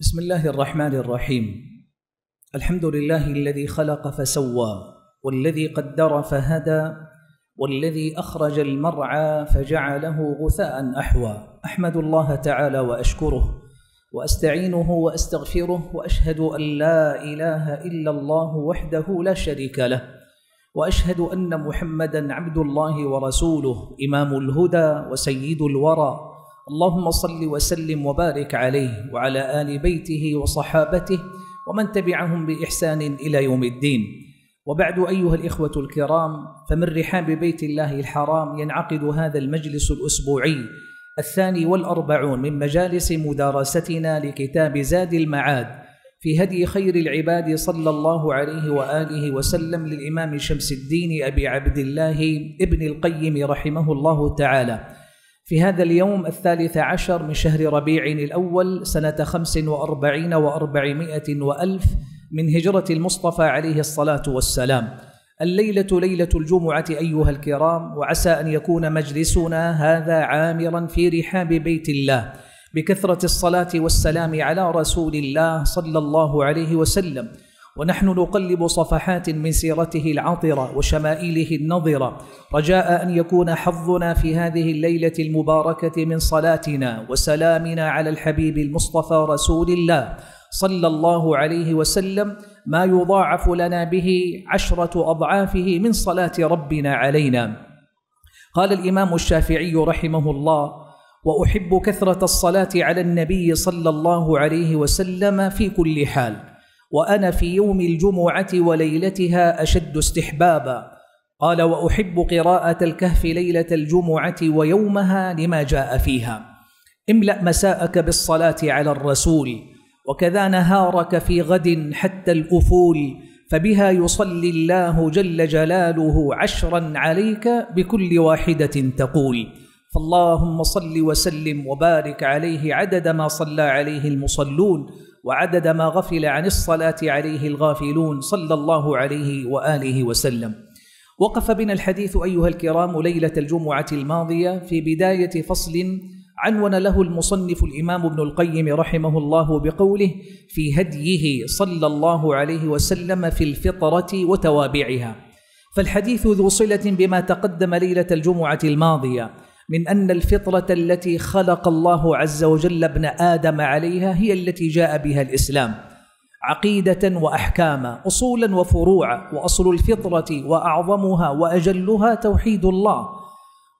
بسم الله الرحمن الرحيم الحمد لله الذي خلق فسوى والذي قدر فهدى والذي اخرج المرعى فجعله غثاء احوى احمد الله تعالى واشكره واستعينه واستغفره واشهد ان لا اله الا الله وحده لا شريك له واشهد ان محمدا عبد الله ورسوله امام الهدى وسيد الورى اللهم صل وسلم وبارك عليه وعلى ال بيته وصحابته ومن تبعهم باحسان الى يوم الدين وبعد ايها الاخوه الكرام فمن رحاب بيت الله الحرام ينعقد هذا المجلس الاسبوعي الثاني والاربعون من مجالس مدارستنا لكتاب زاد المعاد في هدي خير العباد صلى الله عليه واله وسلم للامام شمس الدين ابي عبد الله ابن القيم رحمه الله تعالى في هذا اليوم الثالث عشر من شهر ربيع الأول سنة خمس وأربعين وأربعمائة وألف من هجرة المصطفى عليه الصلاة والسلام الليلة ليلة الجمعة أيها الكرام وعسى أن يكون مجلسنا هذا عامرا في رحاب بيت الله بكثرة الصلاة والسلام على رسول الله صلى الله عليه وسلم ونحن نقلب صفحات من سيرته العطرة وشمائله النضرة رجاء أن يكون حظنا في هذه الليلة المباركة من صلاتنا وسلامنا على الحبيب المصطفى رسول الله صلى الله عليه وسلم ما يضاعف لنا به عشرة أضعافه من صلاة ربنا علينا قال الإمام الشافعي رحمه الله وأحب كثرة الصلاة على النبي صلى الله عليه وسلم في كل حال وانا في يوم الجمعه وليلتها اشد استحبابا قال واحب قراءه الكهف ليله الجمعه ويومها لما جاء فيها املا مساءك بالصلاه على الرسول وكذا نهارك في غد حتى الافول فبها يصلي الله جل جلاله عشرا عليك بكل واحده تقول فاللهم صل وسلم وبارك عليه عدد ما صلى عليه المصلون وعدد ما غفل عن الصلاة عليه الغافلون صلى الله عليه وآله وسلم وقف بنا الحديث أيها الكرام ليلة الجمعة الماضية في بداية فصل عنون له المصنف الإمام ابن القيم رحمه الله بقوله في هديه صلى الله عليه وسلم في الفطرة وتوابعها فالحديث ذو صلة بما تقدم ليلة الجمعة الماضية من ان الفطره التي خلق الله عز وجل ابن ادم عليها هي التي جاء بها الاسلام عقيده واحكاما اصولا وفروعا واصل الفطره واعظمها واجلها توحيد الله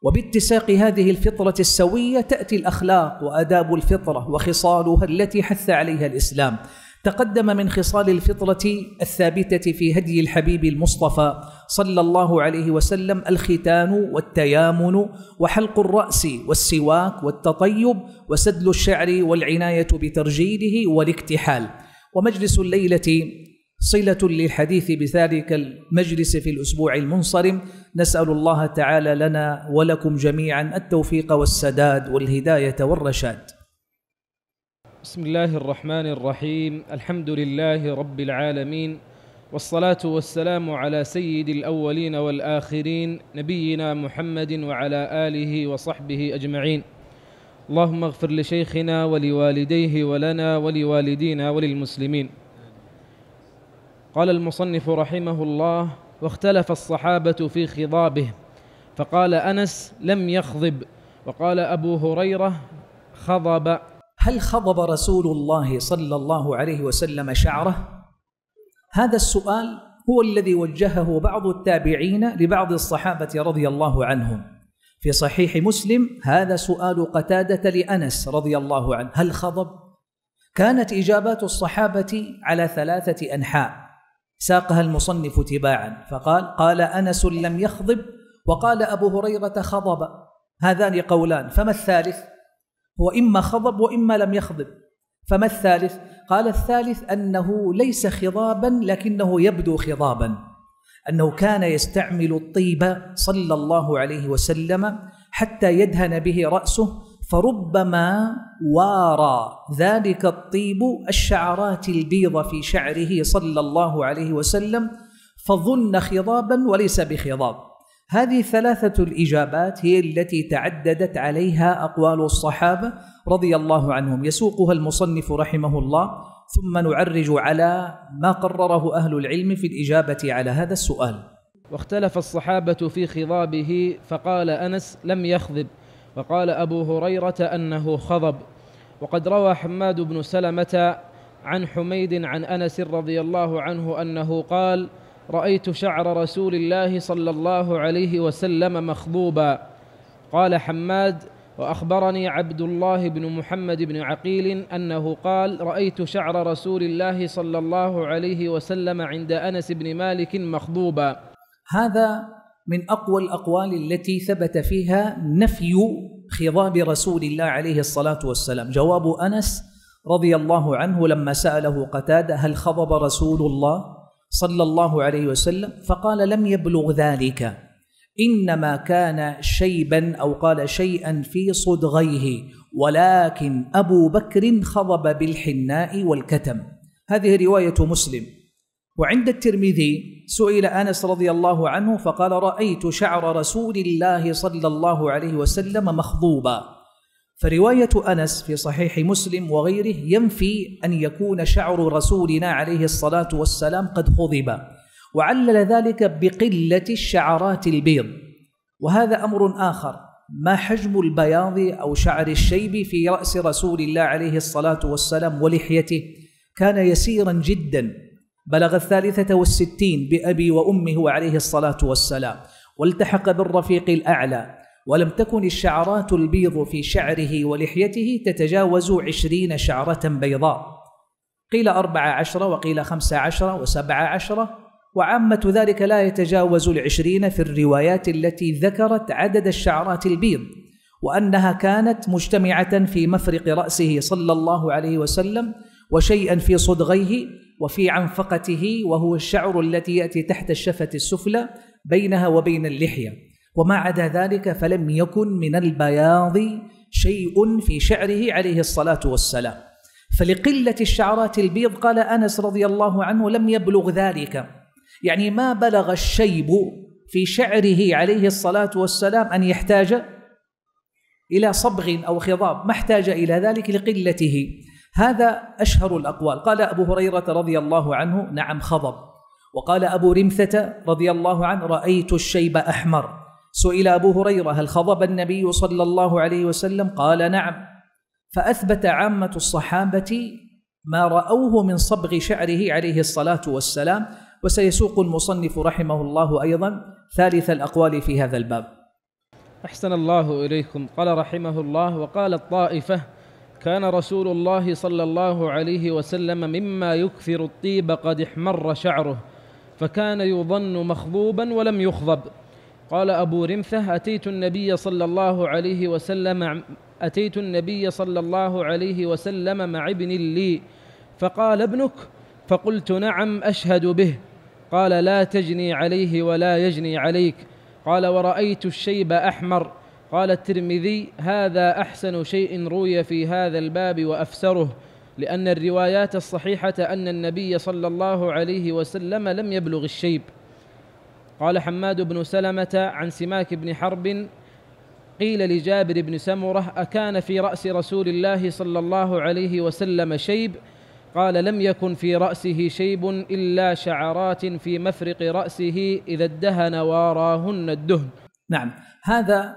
وباتساق هذه الفطره السويه تاتي الاخلاق واداب الفطره وخصالها التي حث عليها الاسلام تقدم من خصال الفطرة الثابتة في هدي الحبيب المصطفى صلى الله عليه وسلم الختان والتيامن وحلق الرأس والسواك والتطيب وسدل الشعر والعناية بترجيله والاكتحال ومجلس الليلة صلة للحديث بذلك المجلس في الأسبوع المنصرم نسأل الله تعالى لنا ولكم جميعا التوفيق والسداد والهداية والرشاد بسم الله الرحمن الرحيم الحمد لله رب العالمين والصلاة والسلام على سيد الأولين والآخرين نبينا محمد وعلى آله وصحبه أجمعين اللهم اغفر لشيخنا ولوالديه ولنا ولوالدينا وللمسلمين قال المصنف رحمه الله واختلف الصحابة في خضابه فقال أنس لم يخضب وقال أبو هريرة خضب هل خضب رسول الله صلى الله عليه وسلم شعره هذا السؤال هو الذي وجهه بعض التابعين لبعض الصحابه رضي الله عنهم في صحيح مسلم هذا سؤال قتاده لانس رضي الله عنه هل خضب كانت اجابات الصحابه على ثلاثه انحاء ساقها المصنف تباعا فقال قال انس لم يخضب وقال ابو هريره خضب هذان قولان فما الثالث هو إما خضب وإما لم يخضب فما الثالث؟ قال الثالث أنه ليس خضابا لكنه يبدو خضابا أنه كان يستعمل الطيب صلى الله عليه وسلم حتى يدهن به رأسه فربما وارى ذلك الطيب الشعرات البيض في شعره صلى الله عليه وسلم فظن خضابا وليس بخضاب هذه ثلاثة الإجابات هي التي تعددت عليها أقوال الصحابة رضي الله عنهم يسوقها المصنف رحمه الله ثم نعرج على ما قرره أهل العلم في الإجابة على هذا السؤال واختلف الصحابة في خضابه فقال أنس لم يخضب وقال أبو هريرة أنه خضب وقد روى حماد بن سلمة عن حميد عن أنس رضي الله عنه أنه قال رايت شعر رسول الله صلى الله عليه وسلم مخضوبا قال حماد واخبرني عبد الله بن محمد بن عقيل انه قال رايت شعر رسول الله صلى الله عليه وسلم عند انس بن مالك مخضوبا هذا من اقوى الاقوال التي ثبت فيها نفي خضاب رسول الله عليه الصلاه والسلام جواب انس رضي الله عنه لما ساله قتاده هل خضب رسول الله صلى الله عليه وسلم فقال لم يبلغ ذلك انما كان شيبا او قال شيئا في صدغيه ولكن ابو بكر خضب بالحناء والكتم هذه روايه مسلم وعند الترمذي سئل انس رضي الله عنه فقال رايت شعر رسول الله صلى الله عليه وسلم مخضوبا فرواية أنس في صحيح مسلم وغيره ينفي أن يكون شعر رسولنا عليه الصلاة والسلام قد خضب وعلل ذلك بقلة الشعرات البيض وهذا أمر آخر ما حجم البياض أو شعر الشيب في رأس رسول الله عليه الصلاة والسلام ولحيته كان يسيرا جدا بلغ الثالثة والستين بأبي وأمه عليه الصلاة والسلام والتحق بالرفيق الأعلى ولم تكن الشعرات البيض في شعره ولحيته تتجاوز عشرين شعرة بيضاء قيل أربع عشرة وقيل خمس عشرة وسبع عشرة وعامة ذلك لا يتجاوز العشرين في الروايات التي ذكرت عدد الشعرات البيض وأنها كانت مجتمعة في مفرق رأسه صلى الله عليه وسلم وشيئا في صدغيه وفي عنفقته وهو الشعر التي يأتي تحت الشفة السفلى بينها وبين اللحية وما عدا ذلك فلم يكن من البياض شيء في شعره عليه الصلاة والسلام فلقلة الشعرات البيض قال أنس رضي الله عنه لم يبلغ ذلك يعني ما بلغ الشيب في شعره عليه الصلاة والسلام أن يحتاج إلى صبغ أو خضاب ما احتاج إلى ذلك لقلته هذا أشهر الأقوال قال أبو هريرة رضي الله عنه نعم خضب وقال أبو رمثة رضي الله عنه رأيت الشيب أحمر سئل أبو هريرة هل خضب النبي صلى الله عليه وسلم قال نعم فأثبت عامة الصحابة ما رأوه من صبغ شعره عليه الصلاة والسلام وسيسوق المصنف رحمه الله أيضا ثالث الأقوال في هذا الباب أحسن الله إليكم قال رحمه الله وقال الطائفة كان رسول الله صلى الله عليه وسلم مما يكثر الطيب قد احمر شعره فكان يظن مخضوبا ولم يخضب قال أبو رمثة أتيت النبي صلى الله عليه وسلم أتيت النبي صلى الله عليه وسلم مع ابن لي فقال ابنك فقلت نعم أشهد به قال لا تجني عليه ولا يجني عليك قال ورأيت الشيب أحمر قال الترمذي هذا أحسن شيء روي في هذا الباب وأفسره لأن الروايات الصحيحة أن النبي صلى الله عليه وسلم لم يبلغ الشيب قال حماد بن سلمة عن سماك بن حرب قيل لجابر بن سمرة أكان في رأس رسول الله صلى الله عليه وسلم شيب قال لم يكن في رأسه شيب إلا شعرات في مفرق رأسه إذا ادهن واراهن الدهن نعم هذا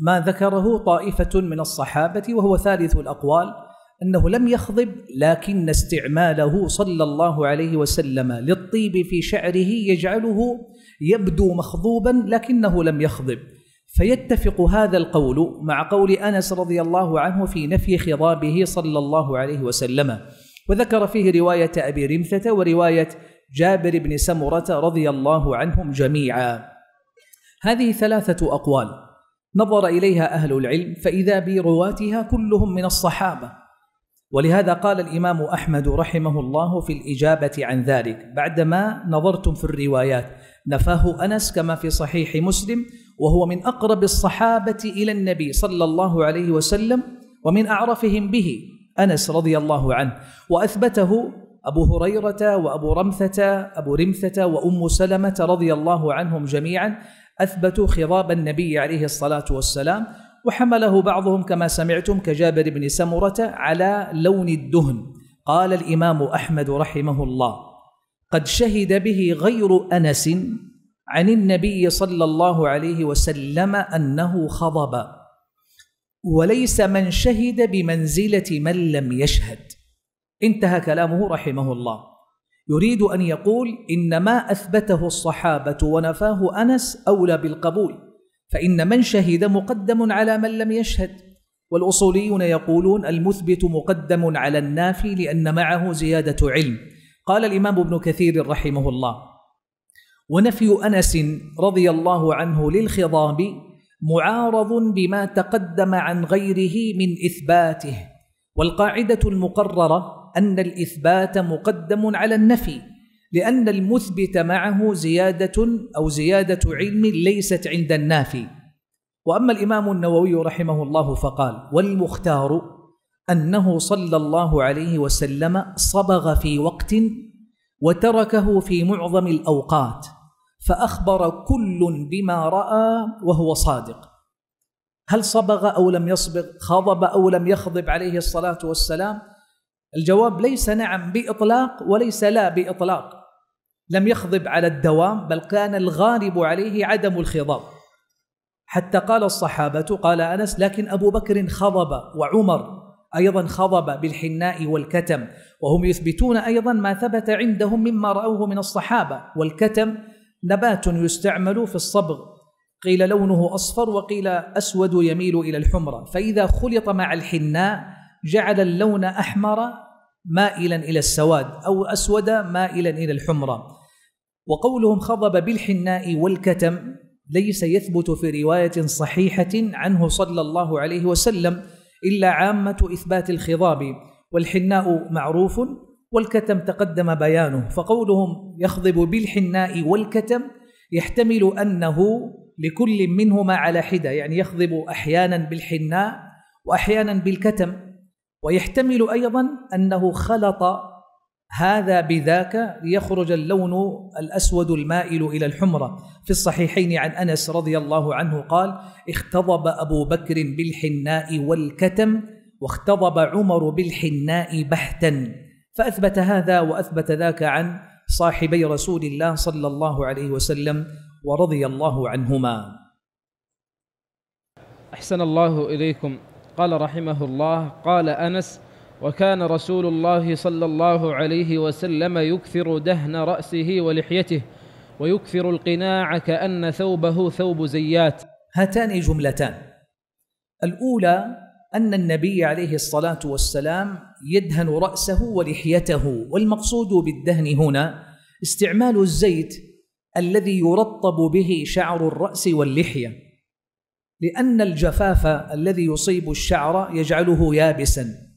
ما ذكره طائفة من الصحابة وهو ثالث الأقوال أنه لم يخضب لكن استعماله صلى الله عليه وسلم للطيب في شعره يجعله يبدو مخضوبا لكنه لم يخضب فيتفق هذا القول مع قول أنس رضي الله عنه في نفي خضابه صلى الله عليه وسلم وذكر فيه رواية أبي رمثة ورواية جابر بن سمرة رضي الله عنهم جميعا هذه ثلاثة أقوال نظر إليها أهل العلم فإذا برواتها كلهم من الصحابة ولهذا قال الامام احمد رحمه الله في الاجابه عن ذلك بعدما نظرتم في الروايات نفاه انس كما في صحيح مسلم وهو من اقرب الصحابه الى النبي صلى الله عليه وسلم ومن اعرفهم به انس رضي الله عنه واثبته ابو هريره وابو رمثه ابو رمثه وام سلمه رضي الله عنهم جميعا اثبتوا خضاب النبي عليه الصلاه والسلام وحمله بعضهم كما سمعتم كجابر بن سمرة على لون الدهن قال الإمام أحمد رحمه الله قد شهد به غير أنس عن النبي صلى الله عليه وسلم أنه خضب وليس من شهد بمنزلة من لم يشهد انتهى كلامه رحمه الله يريد أن يقول إن ما أثبته الصحابة ونفاه أنس أولى بالقبول فإن من شهد مقدم على من لم يشهد والأصوليون يقولون المثبت مقدم على النافي لأن معه زيادة علم قال الإمام ابن كثير رحمه الله ونفي أنس رضي الله عنه للخضاب معارض بما تقدم عن غيره من إثباته والقاعدة المقررة أن الإثبات مقدم على النفي لأن المثبت معه زيادة أو زيادة علم ليست عند النافي وأما الإمام النووي رحمه الله فقال والمختار أنه صلى الله عليه وسلم صبغ في وقت وتركه في معظم الأوقات فأخبر كل بما رأى وهو صادق هل صبغ أو لم يصبغ خضب أو لم يخضب عليه الصلاة والسلام الجواب ليس نعم بإطلاق وليس لا بإطلاق لم يخضب على الدوام بل كان الغالب عليه عدم الخضاب حتى قال الصحابة قال أنس لكن أبو بكر خضب وعمر أيضا خضب بالحناء والكتم وهم يثبتون أيضا ما ثبت عندهم مما رأوه من الصحابة والكتم نبات يستعمل في الصبغ قيل لونه أصفر وقيل أسود يميل إلى الحمرة فإذا خلط مع الحناء جعل اللون أحمر مائلا إلى السواد أو أسود مائلا إلى الحمرة وقولهم خضب بالحناء والكتم ليس يثبت في روايه صحيحه عنه صلى الله عليه وسلم الا عامه اثبات الخضاب والحناء معروف والكتم تقدم بيانه فقولهم يخضب بالحناء والكتم يحتمل انه لكل منهما على حده يعني يخضب احيانا بالحناء واحيانا بالكتم ويحتمل ايضا انه خلط هذا بذاك ليخرج اللون الأسود المائل إلى الحمرة في الصحيحين عن أنس رضي الله عنه قال اختضب أبو بكر بالحناء والكتم واختضب عمر بالحناء بحتا فأثبت هذا وأثبت ذاك عن صاحبي رسول الله صلى الله عليه وسلم ورضي الله عنهما أحسن الله إليكم قال رحمه الله قال أنس وكان رسول الله صلى الله عليه وسلم يكثر دهن راسه ولحيته ويكثر القناع كان ثوبه ثوب زيات هاتان جملتان الاولى ان النبي عليه الصلاه والسلام يدهن راسه ولحيته والمقصود بالدهن هنا استعمال الزيت الذي يرطب به شعر الراس واللحيه لان الجفاف الذي يصيب الشعر يجعله يابسا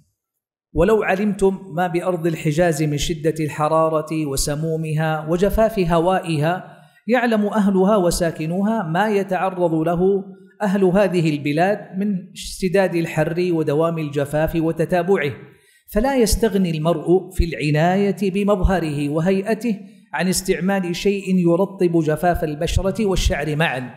ولو علمتم ما بارض الحجاز من شده الحراره وسمومها وجفاف هوائها يعلم اهلها وساكنوها ما يتعرض له اهل هذه البلاد من اشتداد الحر ودوام الجفاف وتتابعه فلا يستغني المرء في العنايه بمظهره وهيئته عن استعمال شيء يرطب جفاف البشره والشعر معا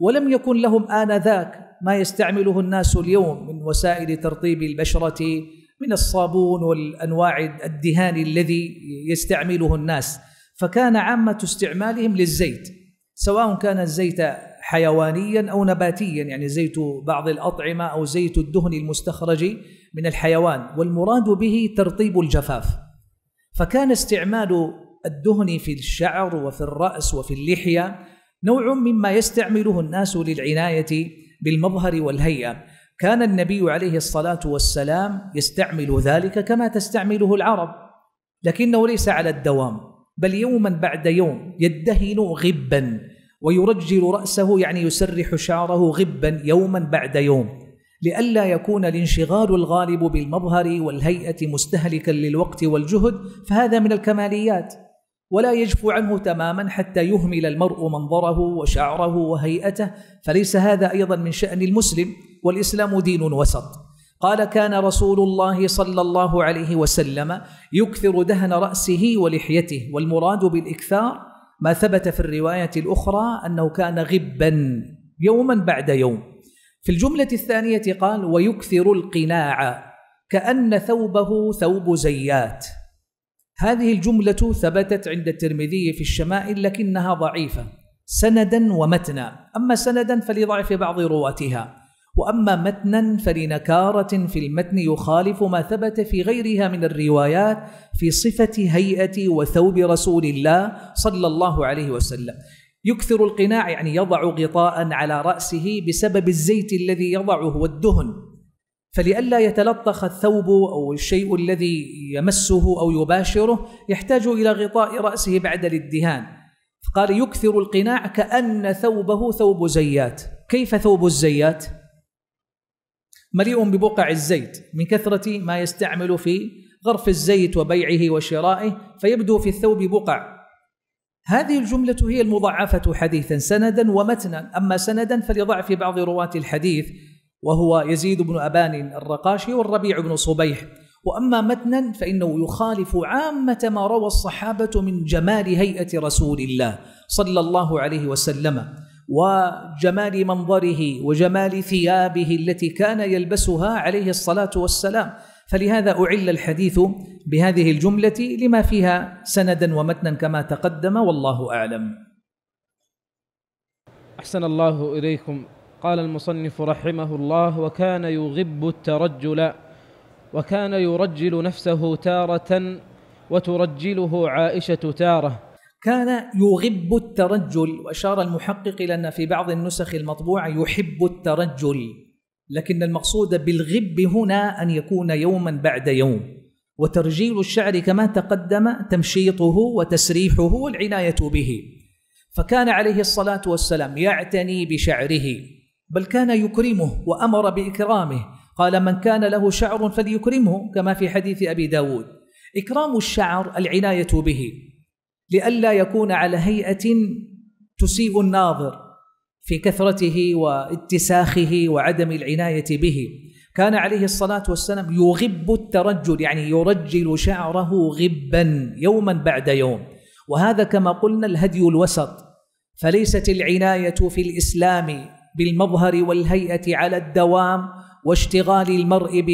ولم يكن لهم انذاك ما يستعمله الناس اليوم من وسائل ترطيب البشره من الصابون والانواع الدهان الذي يستعمله الناس فكان عامه استعمالهم للزيت سواء كان الزيت حيوانيا او نباتيا يعني زيت بعض الاطعمه او زيت الدهن المستخرج من الحيوان والمراد به ترطيب الجفاف فكان استعمال الدهن في الشعر وفي الراس وفي اللحيه نوع مما يستعمله الناس للعنايه بالمظهر والهيئه كان النبي عليه الصلاه والسلام يستعمل ذلك كما تستعمله العرب لكنه ليس على الدوام بل يوما بعد يوم يدهن غبا ويرجل راسه يعني يسرح شعره غبا يوما بعد يوم لئلا يكون الانشغال الغالب بالمظهر والهيئه مستهلكا للوقت والجهد فهذا من الكماليات ولا يجفو عنه تماما حتى يهمل المرء منظره وشعره وهيئته فليس هذا ايضا من شان المسلم والإسلام دين وسط قال كان رسول الله صلى الله عليه وسلم يكثر دهن رأسه ولحيته والمراد بالإكثار ما ثبت في الرواية الأخرى أنه كان غبا يوما بعد يوم في الجملة الثانية قال ويكثر القناع كأن ثوبه ثوب زيات هذه الجملة ثبتت عند الترمذي في الشمائل لكنها ضعيفة سندا ومتنا أما سندا فلضعف بعض رواتها واما متنا فلنكاره في المتن يخالف ما ثبت في غيرها من الروايات في صفه هيئه وثوب رسول الله صلى الله عليه وسلم يكثر القناع يعني يضع غطاء على راسه بسبب الزيت الذي يضعه والدهن فلئلا يتلطخ الثوب او الشيء الذي يمسه او يباشره يحتاج الى غطاء راسه بعد الادهان قال يكثر القناع كأن ثوبه ثوب زيات كيف ثوب الزيات؟ مليء ببقع الزيت من كثرة ما يستعمل في غرف الزيت وبيعه وشرائه فيبدو في الثوب بقع هذه الجملة هي المضاعفة حديثا سندا ومتنا أما سندا فلضعف بعض رواة الحديث وهو يزيد بن أبان الرقاشي والربيع بن صبيح وأما متنا فإنه يخالف عامة ما روى الصحابة من جمال هيئة رسول الله صلى الله عليه وسلم وجمال منظره وجمال ثيابه التي كان يلبسها عليه الصلاه والسلام فلهذا اعل الحديث بهذه الجمله لما فيها سندا ومتنا كما تقدم والله اعلم احسن الله اليكم قال المصنف رحمه الله وكان يغب الترجل وكان يرجل نفسه تاره وترجله عائشه تاره كان يغب الترجل واشار المحقق الى ان في بعض النسخ المطبوعه يحب الترجل لكن المقصود بالغب هنا ان يكون يوما بعد يوم وترجيل الشعر كما تقدم تمشيطه وتسريحه والعنايه به فكان عليه الصلاه والسلام يعتني بشعره بل كان يكرمه وامر باكرامه قال من كان له شعر فليكرمه كما في حديث ابي داود اكرام الشعر العنايه به لئلا يكون على هيئة تسيء الناظر في كثرته واتساخه وعدم العناية به كان عليه الصلاة والسلام يغب الترجل يعني يرجل شعره غبا يوما بعد يوم وهذا كما قلنا الهدي الوسط فليست العناية في الإسلام بالمظهر والهيئة على الدوام واشتغال المرء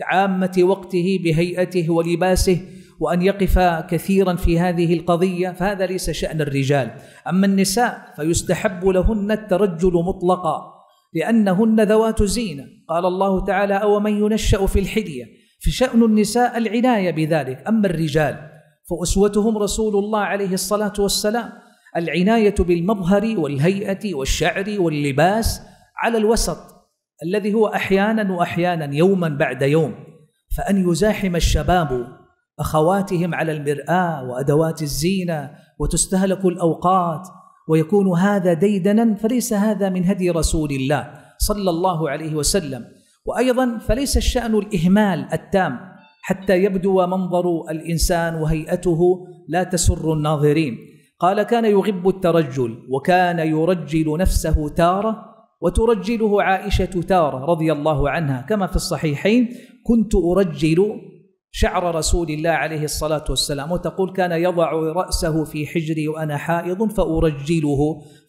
بعامة وقته بهيئته ولباسه وأن يقف كثيرا في هذه القضية فهذا ليس شأن الرجال أما النساء فيستحب لهن الترجل مطلقا لأنهن ذوات زينة قال الله تعالى أو من ينشأ في الحلية فشأن النساء العناية بذلك أما الرجال فأسوتهم رسول الله عليه الصلاة والسلام العناية بالمظهر والهيئة والشعر واللباس على الوسط الذي هو أحيانا وأحيانا يوما بعد يوم فأن يزاحم الشباب اخواتهم على المراه وادوات الزينه وتستهلك الاوقات ويكون هذا ديدنا فليس هذا من هدي رسول الله صلى الله عليه وسلم وايضا فليس الشان الاهمال التام حتى يبدو منظر الانسان وهيئته لا تسر الناظرين قال كان يغب الترجل وكان يرجل نفسه تاره وترجله عائشه تاره رضي الله عنها كما في الصحيحين كنت ارجل شعر رسول الله عليه الصلاة والسلام وتقول كان يضع رأسه في حجري وأنا حائض فأرجله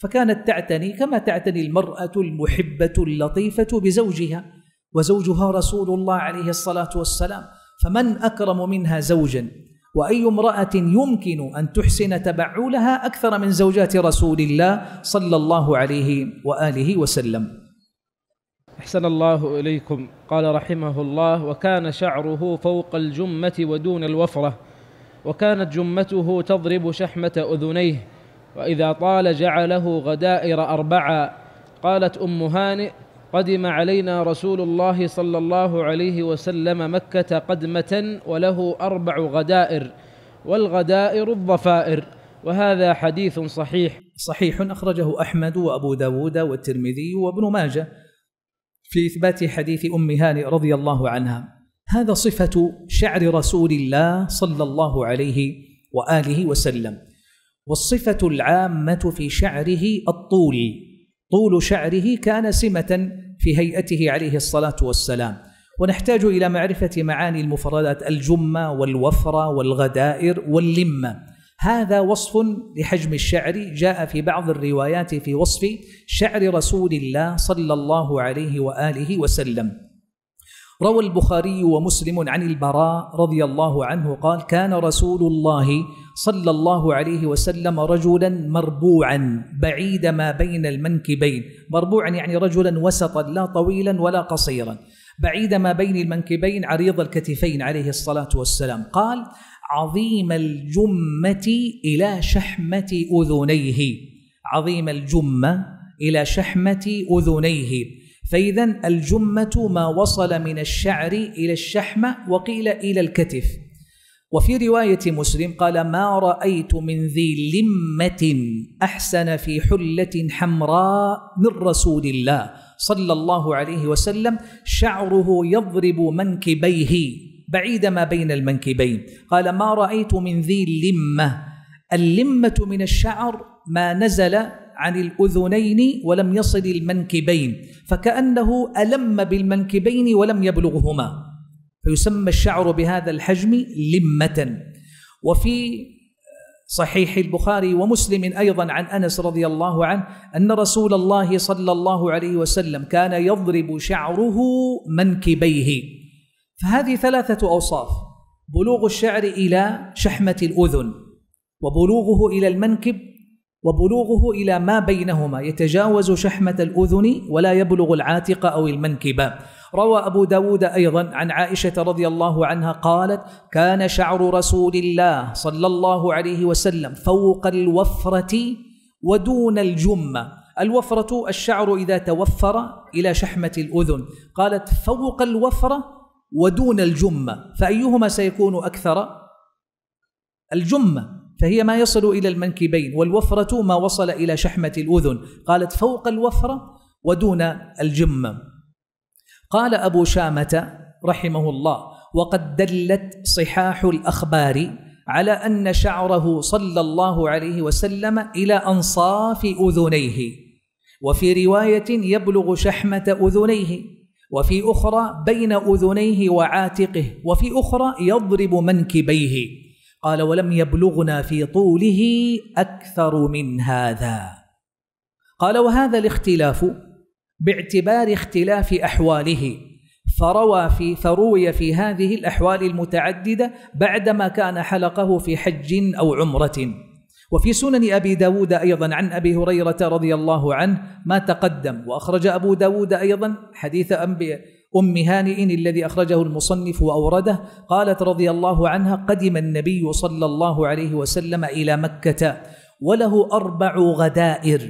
فكانت تعتني كما تعتني المرأة المحبة اللطيفة بزوجها وزوجها رسول الله عليه الصلاة والسلام فمن أكرم منها زوجا وأي امرأة يمكن أن تحسن تبعولها أكثر من زوجات رسول الله صلى الله عليه وآله وسلم أحسن الله إليكم قال رحمه الله وكان شعره فوق الجمة ودون الوفرة وكانت جمته تضرب شحمة أذنيه وإذا طال جعله غدائر أربعا قالت أم هانئ قدم علينا رسول الله صلى الله عليه وسلم مكة قدمة وله أربع غدائر والغدائر الضفائر وهذا حديث صحيح صحيح أخرجه أحمد وأبو داود والترمذي وابن ماجه في إثبات حديث أم هانئ رضي الله عنها هذا صفة شعر رسول الله صلى الله عليه وآله وسلم والصفة العامة في شعره الطول طول شعره كان سمة في هيئته عليه الصلاة والسلام ونحتاج إلى معرفة معاني المفردات الجمة والوفرة والغدائر واللمة هذا وصف لحجم الشعر جاء في بعض الروايات في وصف شعر رسول الله صلى الله عليه وآله وسلم روى البخاري ومسلم عن البراء رضي الله عنه قال كان رسول الله صلى الله عليه وسلم رجلا مربوعا بعيد ما بين المنكبين مربوعا يعني رجلا وسطا لا طويلا ولا قصيرا بعيد ما بين المنكبين عريض الكتفين عليه الصلاة والسلام قال عظيم الجمة إلى شحمة أذنيه عظيم الجمة إلى شحمة أذنيه فإذا الجمة ما وصل من الشعر إلى الشحمة وقيل إلى الكتف وفي رواية مسلم قال ما رأيت من ذي لمة أحسن في حلة حمراء من رسول الله صلى الله عليه وسلم شعره يضرب منكبيه بعيد ما بين المنكبين قال ما رأيت من ذي اللمة اللمة من الشعر ما نزل عن الأذنين ولم يصل المنكبين فكأنه ألم بالمنكبين ولم يبلغهما فيسمى الشعر بهذا الحجم لمة وفي صحيح البخاري ومسلم ايضا عن انس رضي الله عنه ان رسول الله صلى الله عليه وسلم كان يضرب شعره منكبيه فهذه ثلاثة أوصاف بلوغ الشعر إلى شحمة الأذن وبلوغه إلى المنكب وبلوغه إلى ما بينهما يتجاوز شحمة الأذن ولا يبلغ العاتق أو المنكب روى أبو داود أيضا عن عائشة رضي الله عنها قالت كان شعر رسول الله صلى الله عليه وسلم فوق الوفرة ودون الجمة الوفرة الشعر إذا توفر إلى شحمة الأذن قالت فوق الوفرة ودون الجمة فأيهما سيكون أكثر؟ الجمة فهي ما يصل إلى المنكبين والوفرة ما وصل إلى شحمة الأذن قالت فوق الوفرة ودون الجمة قال أبو شامة رحمه الله وقد دلت صحاح الأخبار على أن شعره صلى الله عليه وسلم إلى أنصاف أذنيه وفي رواية يبلغ شحمة أذنيه وفي أخرى بين أذنيه وعاتقه وفي أخرى يضرب منكبيه قال ولم يبلغنا في طوله أكثر من هذا قال وهذا الاختلاف باعتبار اختلاف أحواله فروى في فروي في هذه الأحوال المتعددة بعدما كان حلقه في حج أو عمرة وفي سنن أبي داود أيضا عن أبي هريرة رضي الله عنه ما تقدم وأخرج أبو داود أيضا حديث أنبياء أم هانئ الذي أخرجه المصنف وأورده قالت رضي الله عنها قدم النبي صلى الله عليه وسلم إلى مكة وله أربع غدائر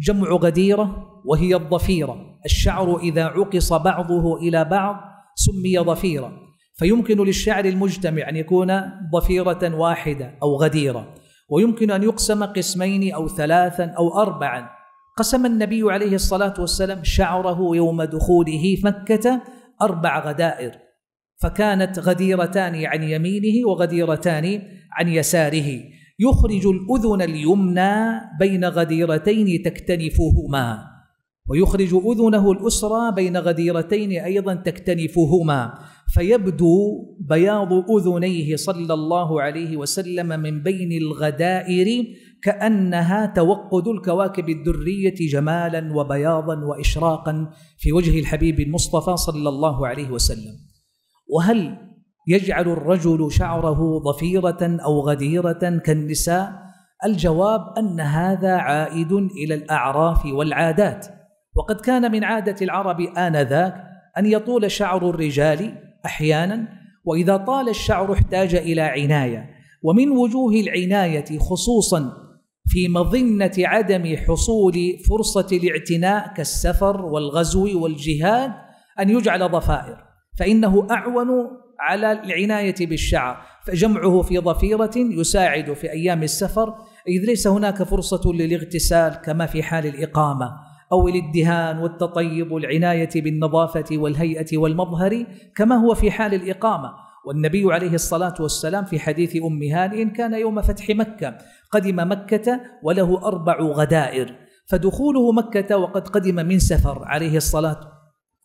جمع غديرة وهي الضفيرة الشعر إذا عقص بعضه إلى بعض سمي ضفيرة فيمكن للشعر المجتمع أن يكون ضفيرة واحدة أو غديرة ويمكن أن يقسم قسمين أو ثلاثا أو أربعا قسم النبي عليه الصلاة والسلام شعره يوم دخوله مكة أربع غدائر فكانت غديرتان عن يمينه وغديرتان عن يساره يخرج الأذن اليمنى بين غديرتين تكتنفهما ويخرج أذنه الأسرى بين غديرتين أيضا تكتنفهما فيبدو بياض اذنيه صلى الله عليه وسلم من بين الغدائر كانها توقد الكواكب الدريه جمالا وبياضا واشراقا في وجه الحبيب المصطفى صلى الله عليه وسلم وهل يجعل الرجل شعره ضفيره او غديره كالنساء الجواب ان هذا عائد الى الاعراف والعادات وقد كان من عاده العرب انذاك ان يطول شعر الرجال احيانا واذا طال الشعر احتاج الى عنايه ومن وجوه العنايه خصوصا في مظنه عدم حصول فرصه الاعتناء كالسفر والغزو والجهاد ان يجعل ضفائر فانه اعون على العنايه بالشعر فجمعه في ضفيره يساعد في ايام السفر اذ ليس هناك فرصه للاغتسال كما في حال الاقامه أو الادهان والتطيب والعناية بالنظافة والهيئة والمظهر كما هو في حال الإقامة والنبي عليه الصلاة والسلام في حديث أم هانئ كان يوم فتح مكة قدم مكة وله أربع غدائر فدخوله مكة وقد قدم من سفر عليه الصلاة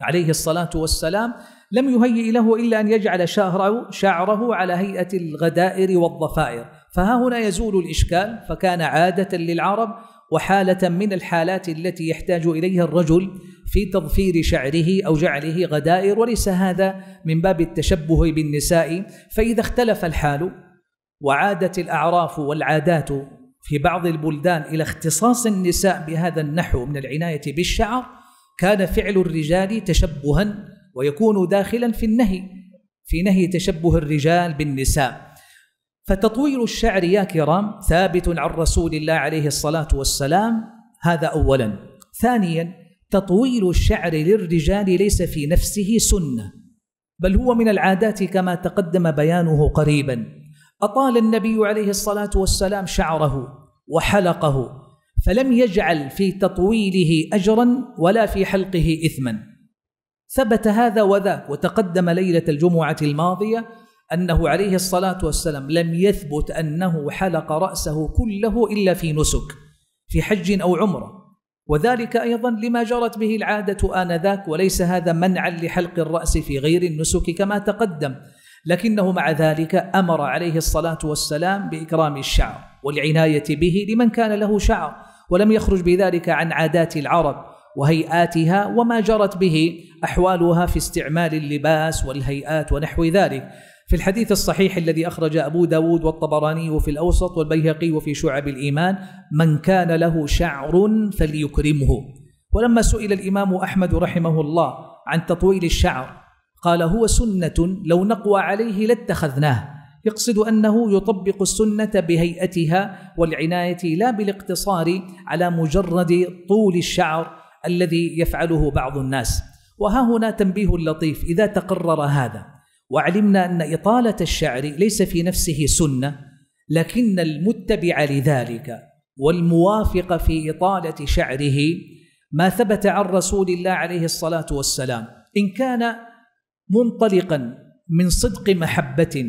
عليه الصلاة والسلام لم يهيئ له إلا أن يجعل شعره, شعره على هيئة الغدائر والضفائر فها هنا يزول الإشكال فكان عادة للعرب وحالة من الحالات التي يحتاج إليها الرجل في تظفير شعره أو جعله غدائر وليس هذا من باب التشبه بالنساء فإذا اختلف الحال وعادت الأعراف والعادات في بعض البلدان إلى اختصاص النساء بهذا النحو من العناية بالشعر كان فعل الرجال تشبها ويكون داخلا في النهي في نهي تشبه الرجال بالنساء فتطويل الشعر يا كرام ثابت عن رسول الله عليه الصلاه والسلام هذا اولا ثانيا تطويل الشعر للرجال ليس في نفسه سنه بل هو من العادات كما تقدم بيانه قريبا اطال النبي عليه الصلاه والسلام شعره وحلقه فلم يجعل في تطويله اجرا ولا في حلقه اثما ثبت هذا وذاك وتقدم ليله الجمعه الماضيه أنه عليه الصلاة والسلام لم يثبت أنه حلق رأسه كله إلا في نسك في حج أو عمرة وذلك أيضا لما جرت به العادة آنذاك وليس هذا منعا لحلق الرأس في غير النسك كما تقدم لكنه مع ذلك أمر عليه الصلاة والسلام بإكرام الشعر والعناية به لمن كان له شعر ولم يخرج بذلك عن عادات العرب وهيئاتها وما جرت به احوالها في استعمال اللباس والهيئات ونحو ذلك في الحديث الصحيح الذي أخرج أبو داود والطبراني في الأوسط والبيهقي وفي شعب الإيمان من كان له شعر فليكرمه ولما سئل الإمام أحمد رحمه الله عن تطويل الشعر قال هو سنة لو نقوى عليه لاتخذناه يقصد انه يطبق السنه بهيئتها والعنايه لا بالاقتصار على مجرد طول الشعر الذي يفعله بعض الناس وها هنا تنبيه لطيف اذا تقرر هذا وعلمنا أن إطالة الشعر ليس في نفسه سنة لكن المتبع لذلك والموافق في إطالة شعره ما ثبت عن رسول الله عليه الصلاة والسلام إن كان منطلقا من صدق محبة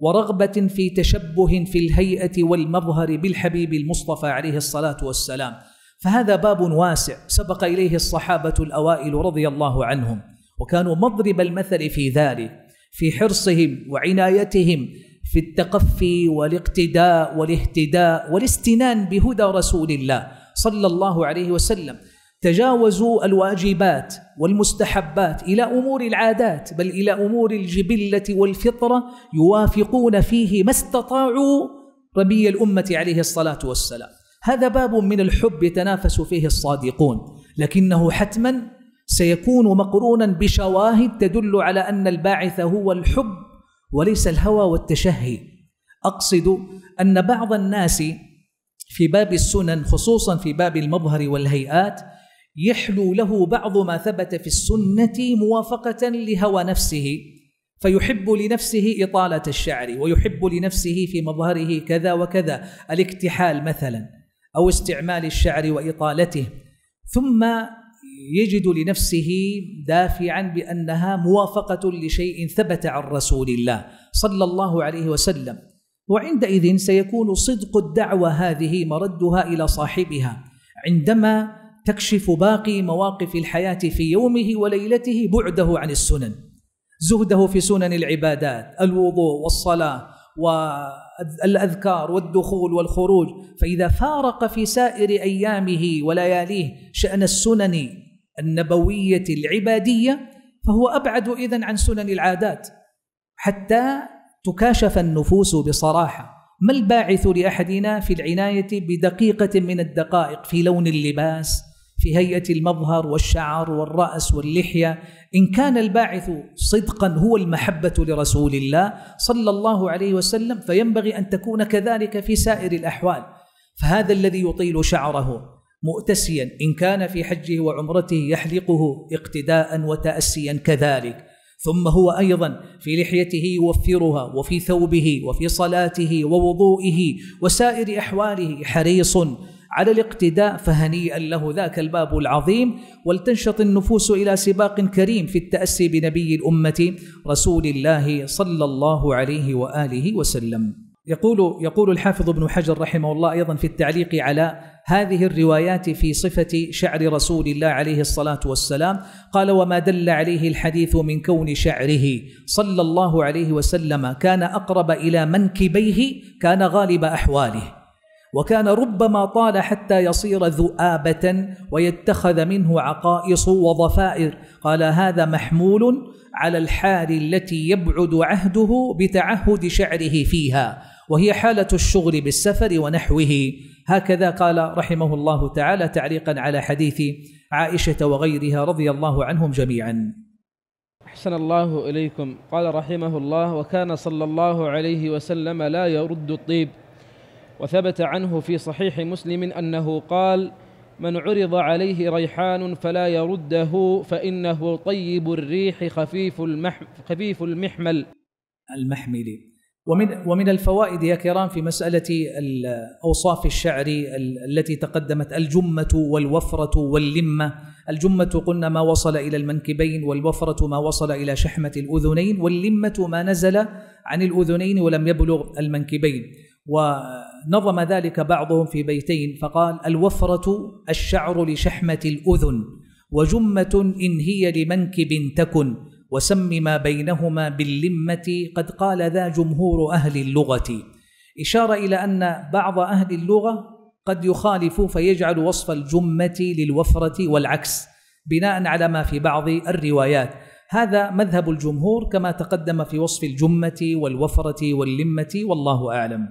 ورغبة في تشبه في الهيئة والمظهر بالحبيب المصطفى عليه الصلاة والسلام فهذا باب واسع سبق إليه الصحابة الأوائل رضي الله عنهم وكانوا مضرب المثل في ذلك في حرصهم وعنايتهم في التقفي والاقتداء والاهتداء والاستنان بهدى رسول الله صلى الله عليه وسلم تجاوزوا الواجبات والمستحبات الى امور العادات بل الى امور الجبله والفطره يوافقون فيه ما استطاعوا ربي الامه عليه الصلاه والسلام هذا باب من الحب يتنافس فيه الصادقون لكنه حتما سيكون مقرونا بشواهد تدل على ان الباعث هو الحب وليس الهوى والتشهي اقصد ان بعض الناس في باب السنن خصوصا في باب المظهر والهيئات يحلو له بعض ما ثبت في السنه موافقه لهوى نفسه فيحب لنفسه اطاله الشعر ويحب لنفسه في مظهره كذا وكذا الاكتحال مثلا او استعمال الشعر واطالته ثم يجد لنفسه دافعا بانها موافقه لشيء ثبت عن رسول الله صلى الله عليه وسلم وعندئذ سيكون صدق الدعوه هذه مردها الى صاحبها عندما تكشف باقي مواقف الحياه في يومه وليلته بعده عن السنن زهده في سنن العبادات الوضوء والصلاه والاذكار والدخول والخروج فاذا فارق في سائر ايامه ولياليه شان السنن النبويه العباديه فهو ابعد اذا عن سنن العادات حتى تكاشف النفوس بصراحه ما الباعث لاحدنا في العنايه بدقيقه من الدقائق في لون اللباس في هيئه المظهر والشعر والراس واللحيه ان كان الباعث صدقا هو المحبه لرسول الله صلى الله عليه وسلم فينبغي ان تكون كذلك في سائر الاحوال فهذا الذي يطيل شعره مؤتسيا إن كان في حجه وعمرته يحلقه اقتداء وتأسيا كذلك ثم هو أيضا في لحيته يوفرها وفي ثوبه وفي صلاته ووضوئه وسائر أحواله حريص على الاقتداء فهنيئا له ذاك الباب العظيم ولتنشط النفوس الى سباق كريم في التاسي بنبي الامه رسول الله صلى الله عليه واله وسلم يقول يقول الحافظ ابن حجر رحمه الله ايضا في التعليق على هذه الروايات في صفه شعر رسول الله عليه الصلاه والسلام قال وما دل عليه الحديث من كون شعره صلى الله عليه وسلم كان اقرب الى منكبيه كان غالب احواله وكان ربما طال حتى يصير ذؤابه ويتخذ منه عقائص وضفائر قال هذا محمول على الحال التي يبعد عهده بتعهد شعره فيها وهي حالة الشغل بالسفر ونحوه هكذا قال رحمه الله تعالى تعليقا على حديث عائشة وغيرها رضي الله عنهم جميعا أحسن الله إليكم قال رحمه الله وكان صلى الله عليه وسلم لا يرد الطيب وثبت عنه في صحيح مسلم أنه قال من عرض عليه ريحان فلا يرده فإنه طيب الريح خفيف, المح خفيف المحمل المحمل ومن ومن الفوائد يا كرام في مساله اوصاف الشعر التي تقدمت الجمه والوفره واللمه، الجمه قلنا ما وصل الى المنكبين والوفره ما وصل الى شحمه الاذنين واللمه ما نزل عن الاذنين ولم يبلغ المنكبين. ونظم ذلك بعضهم في بيتين فقال الوفره الشعر لشحمه الاذن وجمه ان هي لمنكب تكن وسم ما بينهما باللمة قد قال ذا جمهور أهل اللغة إشارة إلى أن بعض أهل اللغة قد يخالف فيجعل وصف الجمة للوفرة والعكس بناء على ما في بعض الروايات هذا مذهب الجمهور كما تقدم في وصف الجمة والوفرة واللمة والله أعلم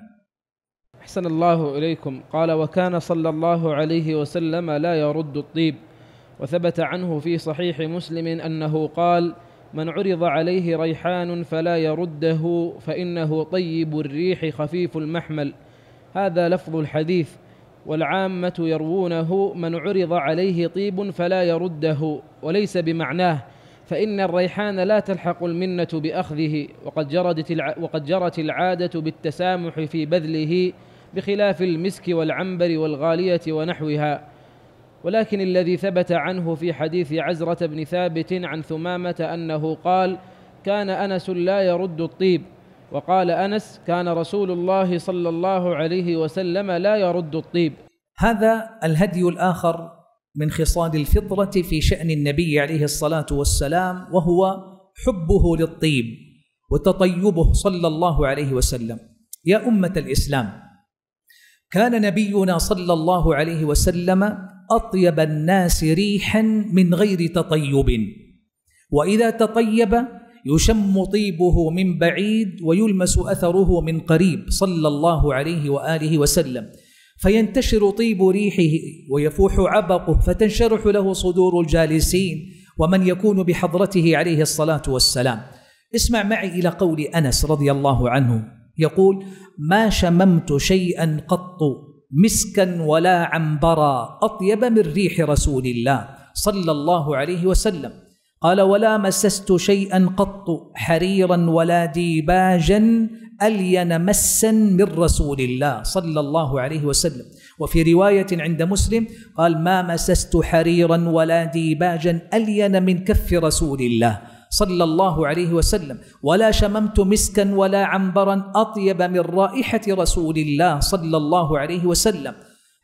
أحسن الله إليكم قال وكان صلى الله عليه وسلم لا يرد الطيب وثبت عنه في صحيح مسلم أنه قال من عرض عليه ريحان فلا يرده فإنه طيب الريح خفيف المحمل هذا لفظ الحديث والعامة يروونه من عرض عليه طيب فلا يرده وليس بمعناه فإن الريحان لا تلحق المنة بأخذه وقد جرت وقد جرت العادة بالتسامح في بذله بخلاف المسك والعنبر والغالية ونحوها ولكن الذي ثبت عنه في حديث عزرة بن ثابت عن ثمامة أنه قال كان أنس لا يرد الطيب وقال أنس كان رسول الله صلى الله عليه وسلم لا يرد الطيب هذا الهدي الآخر من خصال الفطرة في شأن النبي عليه الصلاة والسلام وهو حبه للطيب وتطيبه صلى الله عليه وسلم يا أمة الإسلام كان نبينا صلى الله عليه وسلم اطيب الناس ريحا من غير تطيب واذا تطيب يشم طيبه من بعيد ويلمس اثره من قريب صلى الله عليه واله وسلم فينتشر طيب ريحه ويفوح عبقه فتنشرح له صدور الجالسين ومن يكون بحضرته عليه الصلاه والسلام اسمع معي الى قول انس رضي الله عنه يقول ما شممت شيئا قط مسكا ولا عنبرا أطيب من ريح رسول الله صلى الله عليه وسلم قال ولا مسست شيئا قط حريرا ولا ديباجا ألين مسا من رسول الله صلى الله عليه وسلم وفي رواية عند مسلم قال ما مسست حريرا ولا ديباجا ألين من كف رسول الله صلى الله عليه وسلم ولا شممت مسكا ولا عنبرا أطيب من رائحة رسول الله صلى الله عليه وسلم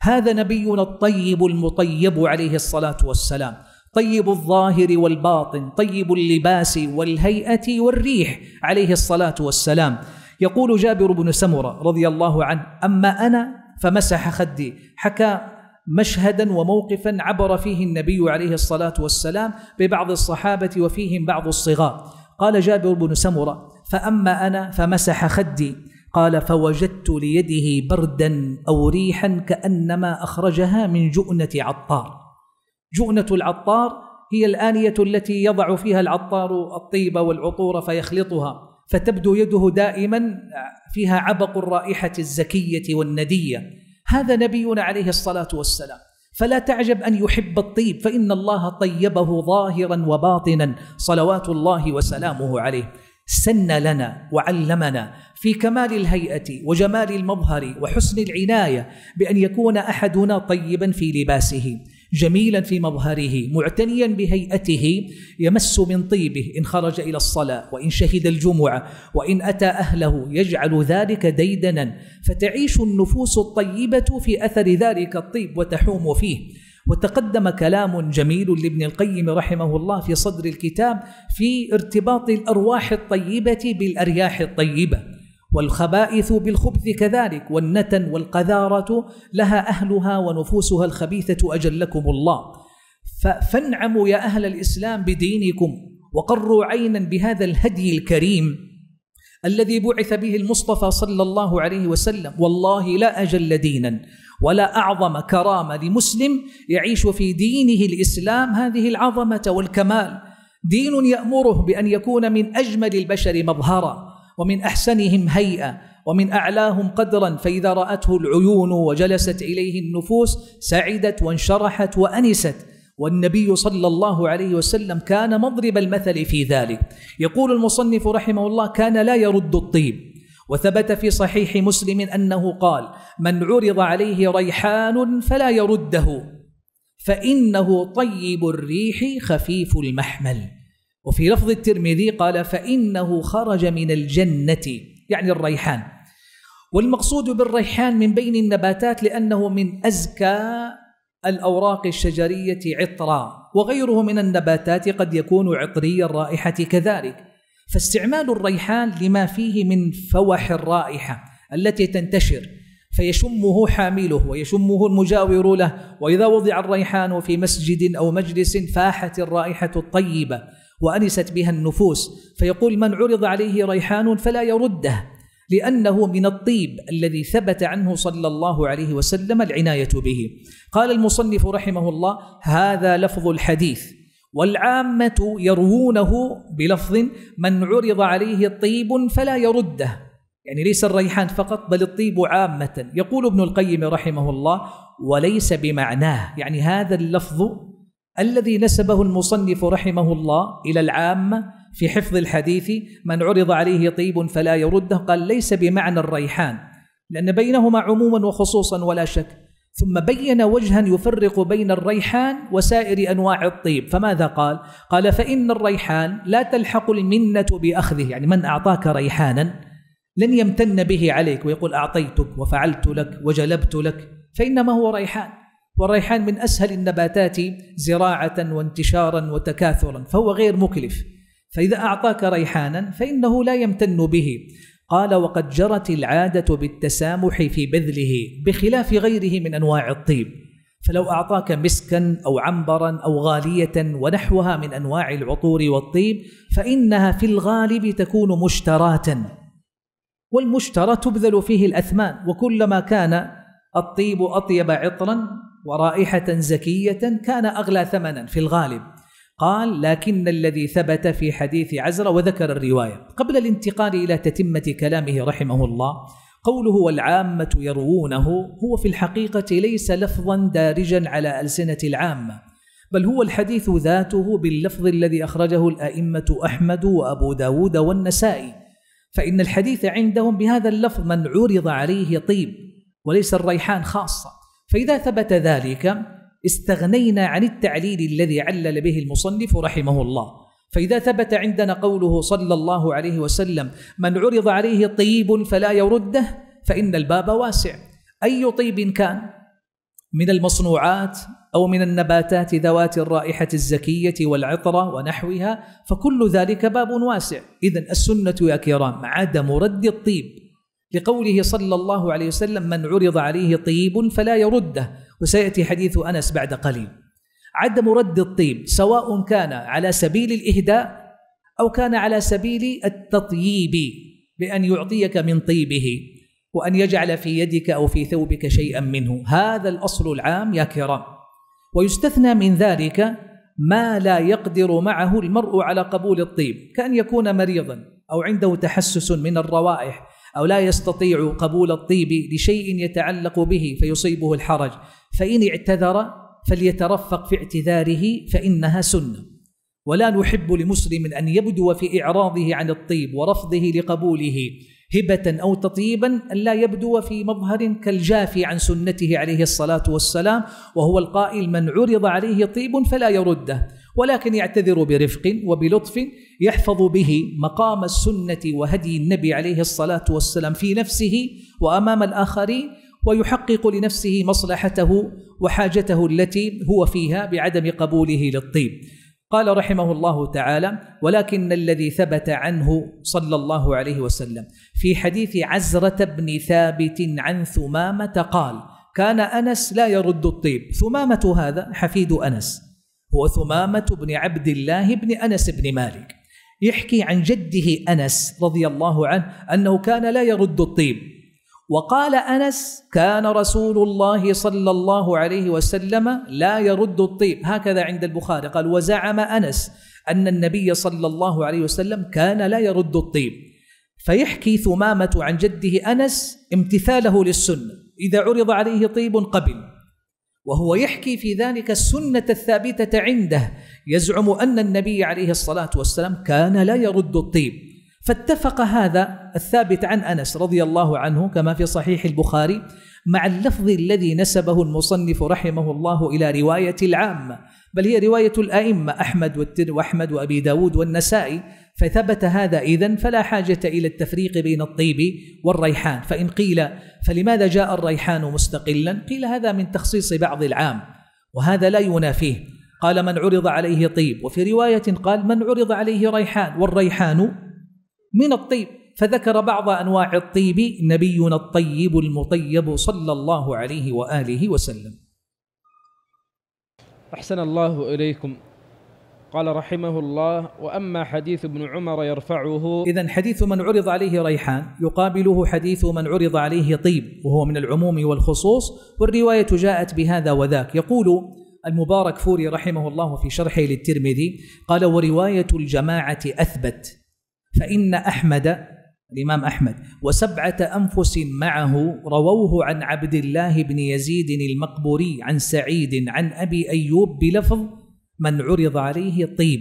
هذا نبينا الطيب المطيب عليه الصلاة والسلام طيب الظاهر والباطن طيب اللباس والهيئة والريح عليه الصلاة والسلام يقول جابر بن سمرة رضي الله عنه أما أنا فمسح خدي حكى مشهدا وموقفا عبر فيه النبي عليه الصلاة والسلام ببعض الصحابة وفيهم بعض الصغار قال جابر بن سمرة فأما أنا فمسح خدي قال فوجدت ليده بردا أو ريحا كأنما أخرجها من جؤنة عطار جؤنة العطار هي الآنية التي يضع فيها العطار الطيب والعطور فيخلطها فتبدو يده دائما فيها عبق الرائحة الزكية والندية هذا نبينا عليه الصلاة والسلام فلا تعجب أن يحب الطيب فإن الله طيبه ظاهرا وباطنا صلوات الله وسلامه عليه سن لنا وعلمنا في كمال الهيئة وجمال المظهر وحسن العناية بأن يكون أحدنا طيبا في لباسه جميلا في مظهره معتنيا بهيئته يمس من طيبه إن خرج إلى الصلاة وإن شهد الجمعة وإن أتى أهله يجعل ذلك ديدنا فتعيش النفوس الطيبة في أثر ذلك الطيب وتحوم فيه وتقدم كلام جميل لابن القيم رحمه الله في صدر الكتاب في ارتباط الأرواح الطيبة بالأرياح الطيبة والخبائث بالخبث كذلك والنتن والقذارة لها أهلها ونفوسها الخبيثة أجلكم الله فانعموا يا أهل الإسلام بدينكم وقروا عينا بهذا الهدي الكريم الذي بعث به المصطفى صلى الله عليه وسلم والله لا أجل دينا ولا أعظم كرامة لمسلم يعيش في دينه الإسلام هذه العظمة والكمال دين يأمره بأن يكون من أجمل البشر مظهرا ومن أحسنهم هيئة ومن أعلاهم قدرا فإذا رأته العيون وجلست إليه النفوس سعدت وانشرحت وأنست والنبي صلى الله عليه وسلم كان مضرب المثل في ذلك يقول المصنف رحمه الله كان لا يرد الطيب وثبت في صحيح مسلم أنه قال من عرض عليه ريحان فلا يرده فإنه طيب الريح خفيف المحمل وفي لفظ الترمذي قال فإنه خرج من الجنة يعني الريحان والمقصود بالريحان من بين النباتات لأنه من أزكى الأوراق الشجرية عطرا وغيره من النباتات قد يكون عطري الرائحة كذلك فاستعمال الريحان لما فيه من فوح الرائحة التي تنتشر فيشمه حامله ويشمه المجاور له وإذا وضع الريحان في مسجد أو مجلس فاحت الرائحة الطيبة وأنست بها النفوس فيقول من عرض عليه ريحان فلا يرده لأنه من الطيب الذي ثبت عنه صلى الله عليه وسلم العناية به قال المصنف رحمه الله هذا لفظ الحديث والعامة يروونه بلفظ من عرض عليه طيب فلا يرده يعني ليس الريحان فقط بل الطيب عامة يقول ابن القيم رحمه الله وليس بمعناه يعني هذا اللفظ الذي نسبه المصنف رحمه الله إلى العامة في حفظ الحديث من عرض عليه طيب فلا يرده قال ليس بمعنى الريحان لأن بينهما عموما وخصوصا ولا شك ثم بين وجها يفرق بين الريحان وسائر انواع الطيب فماذا قال قال فان الريحان لا تلحق المنه باخذه يعني من اعطاك ريحانا لن يمتن به عليك ويقول اعطيتك وفعلت لك وجلبت لك فانما هو ريحان والريحان من أسهل النباتات زراعة وانتشارا وتكاثرا فهو غير مكلف فإذا أعطاك ريحانا فإنه لا يمتن به قال وقد جرت العادة بالتسامح في بذله بخلاف غيره من أنواع الطيب فلو أعطاك مسكا أو عنبرا أو غالية ونحوها من أنواع العطور والطيب فإنها في الغالب تكون مشتراة والمشترى تبذل فيه الأثمان وكلما كان الطيب أطيب عطرا ورائحة زكية كان أغلى ثمنا في الغالب قال لكن الذي ثبت في حديث عزرة وذكر الرواية قبل الانتقال إلى تتمة كلامه رحمه الله قوله والعامة يروونه هو في الحقيقة ليس لفظا دارجا على ألسنة العامة بل هو الحديث ذاته باللفظ الذي أخرجه الأئمة أحمد وأبو داود والنسائي فإن الحديث عندهم بهذا اللفظ من عرض عليه طيب وليس الريحان خاصة فإذا ثبت ذلك استغنينا عن التعليل الذي علل به المصنف رحمه الله فإذا ثبت عندنا قوله صلى الله عليه وسلم من عرض عليه طيب فلا يرده فإن الباب واسع أي طيب كان من المصنوعات أو من النباتات ذوات الرائحة الزكية والعطرة ونحوها فكل ذلك باب واسع إذا السنة يا كرام عدم رد الطيب لقوله صلى الله عليه وسلم من عرض عليه طيب فلا يرده وسياتي حديث انس بعد قليل عدم رد الطيب سواء كان على سبيل الاهداء او كان على سبيل التطييب بان يعطيك من طيبه وان يجعل في يدك او في ثوبك شيئا منه هذا الاصل العام يا كرام ويستثنى من ذلك ما لا يقدر معه المرء على قبول الطيب كان يكون مريضا او عنده تحسس من الروائح أو لا يستطيع قبول الطيب لشيء يتعلق به فيصيبه الحرج فإن اعتذر فليترفق في اعتذاره فإنها سنة ولا نحب لمسلم أن يبدو في إعراضه عن الطيب ورفضه لقبوله هبة أو تطيبا ألا يبدو في مظهر كالجافي عن سنته عليه الصلاة والسلام وهو القائل من عرض عليه طيب فلا يرده ولكن يعتذر برفق وبلطف يحفظ به مقام السنة وهدي النبي عليه الصلاة والسلام في نفسه وأمام الآخرين ويحقق لنفسه مصلحته وحاجته التي هو فيها بعدم قبوله للطيب قال رحمه الله تعالى ولكن الذي ثبت عنه صلى الله عليه وسلم في حديث عزرة بن ثابت عن ثمامة قال كان أنس لا يرد الطيب ثمامة هذا حفيد أنس هو ثمامة بن عبد الله بن أنس بن مالك يحكي عن جده أنس رضي الله عنه أنه كان لا يرد الطيب وقال أنس كان رسول الله صلى الله عليه وسلم لا يرد الطيب هكذا عند البخاري قال وزعم أنس أن النبي صلى الله عليه وسلم كان لا يرد الطيب فيحكي ثمامة عن جده أنس امتثاله للسنة إذا عرض عليه طيب قبل وهو يحكي في ذلك السنة الثابتة عنده يزعم أن النبي عليه الصلاة والسلام كان لا يرد الطيب فاتفق هذا الثابت عن أنس رضي الله عنه كما في صحيح البخاري مع اللفظ الذي نسبه المصنف رحمه الله إلى رواية العامة بل هي رواية الأئمة أحمد والتر وأحمد وأبي داود والنسائي فثبت هذا إذا فلا حاجة إلى التفريق بين الطيب والريحان فإن قيل فلماذا جاء الريحان مستقلا قيل هذا من تخصيص بعض العام وهذا لا ينافيه قال من عرض عليه طيب وفي رواية قال من عرض عليه ريحان والريحان من الطيب فذكر بعض أنواع الطيب نبينا الطيب المطيب صلى الله عليه وآله وسلم أحسن الله إليكم قال رحمه الله وأما حديث ابن عمر يرفعه إذا حديث من عرض عليه ريحان يقابله حديث من عرض عليه طيب وهو من العموم والخصوص والرواية جاءت بهذا وذاك يقول المبارك فوري رحمه الله في شرحه للترمذي قال ورواية الجماعة أثبت فإن أحمد الإمام أحمد وسبعة أنفس معه رووه عن عبد الله بن يزيد المقبوري عن سعيد عن أبي أيوب بلفظ من عرض عليه طيب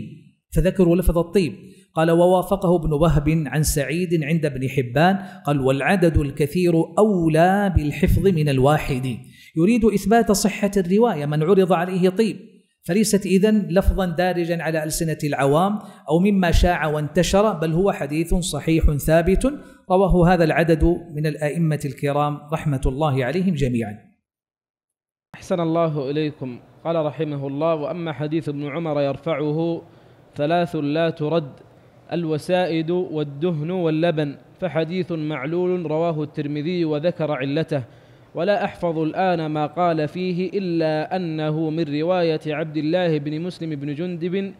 فذكروا لفظ الطيب قال ووافقه ابن وهب عن سعيد عند ابن حبان قال والعدد الكثير أولى بالحفظ من الواحد يريد إثبات صحة الرواية من عرض عليه طيب فليست إذا لفظا دارجا على ألسنة العوام أو مما شاع وانتشر بل هو حديث صحيح ثابت رواه هذا العدد من الأئمة الكرام رحمة الله عليهم جميعا أحسن الله إليكم قال رحمه الله وأما حديث ابن عمر يرفعه ثلاث لا ترد الوسائد والدهن واللبن فحديث معلول رواه الترمذي وذكر علته ولا أحفظ الآن ما قال فيه إلا أنه من رواية عبد الله بن مسلم بن جندب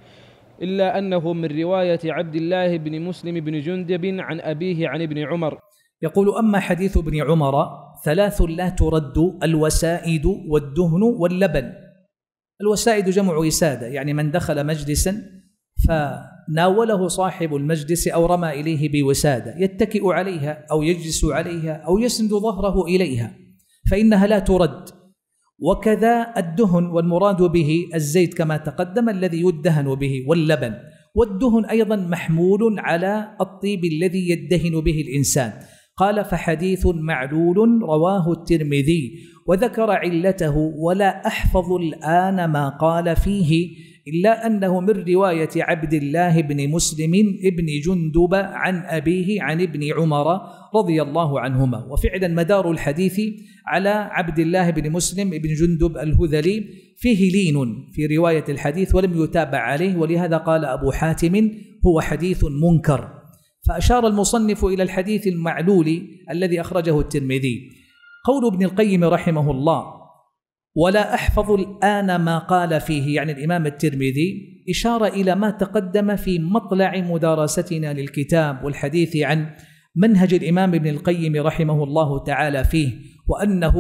إلا أنه من رواية عبد الله بن مسلم بن جندب عن أبيه عن ابن عمر يقول أما حديث ابن عمر ثلاث لا ترد الوسائد والدهن واللبن الوسائد جمع وسادة يعني من دخل مجلسا فناوله صاحب المجلس أو رمى إليه بوسادة يتكئ عليها أو يجلس عليها أو يسند ظهره إليها فإنها لا ترد وكذا الدهن والمراد به الزيت كما تقدم الذي يدهن به واللبن والدهن أيضا محمول على الطيب الذي يدهن به الإنسان قال فحديث معلول رواه الترمذي وذكر علته ولا أحفظ الآن ما قال فيه إلا أنه من رواية عبد الله بن مسلم ابن جندب عن أبيه عن ابن عمر رضي الله عنهما وفعلا مدار الحديث على عبد الله بن مسلم ابن جندب الهذلي فيه لين في رواية الحديث ولم يتابع عليه ولهذا قال أبو حاتم هو حديث منكر فأشار المصنف إلى الحديث المعلول الذي أخرجه الترمذي قول ابن القيم رحمه الله ولا أحفظ الآن ما قال فيه يعني الإمام الترمذي إشارة إلى ما تقدم في مطلع مدارستنا للكتاب والحديث عن منهج الإمام ابن القيم رحمه الله تعالى فيه وأنه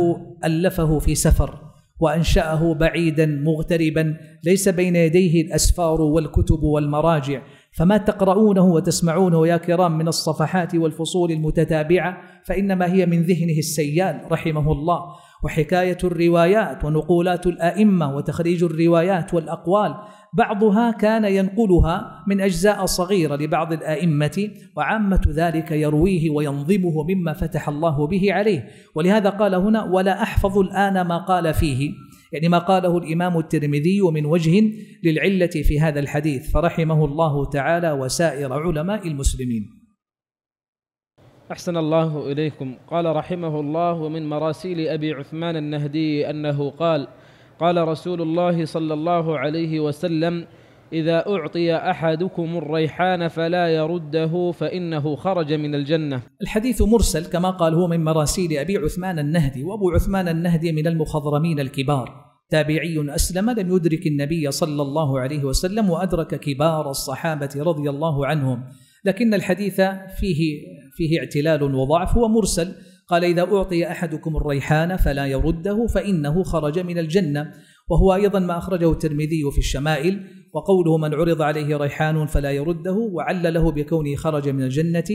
ألفه في سفر وأنشأه بعيدا مغتربا ليس بين يديه الأسفار والكتب والمراجع فما تقرؤونه وتسمعونه يا كرام من الصفحات والفصول المتتابعة فإنما هي من ذهنه السيال رحمه الله وحكاية الروايات ونقولات الأئمة وتخريج الروايات والأقوال بعضها كان ينقلها من أجزاء صغيرة لبعض الآئمة وعامة ذلك يرويه وينظمه مما فتح الله به عليه ولهذا قال هنا ولا أحفظ الآن ما قال فيه يعني ما قاله الإمام الترمذي من وجه للعلة في هذا الحديث فرحمه الله تعالى وسائر علماء المسلمين أحسن الله إليكم قال رحمه الله من مراسيل أبي عثمان النهدي أنه قال قال رسول الله صلى الله عليه وسلم إذا أعطي أحدكم الريحان فلا يرده فإنه خرج من الجنة الحديث مرسل كما قال هو من مراسيل أبي عثمان النهدي وأبو عثمان النهدي من المخضرمين الكبار تابعي أسلم لم يدرك النبي صلى الله عليه وسلم وأدرك كبار الصحابة رضي الله عنهم لكن الحديث فيه فيه اعتلال وضعف هو مرسل قال إذا أعطي أحدكم الريحان فلا يرده فإنه خرج من الجنة وهو أيضا ما أخرجه الترمذي في الشمائل وقوله من عرض عليه ريحان فلا يرده وعلله بكونه خرج من الجنة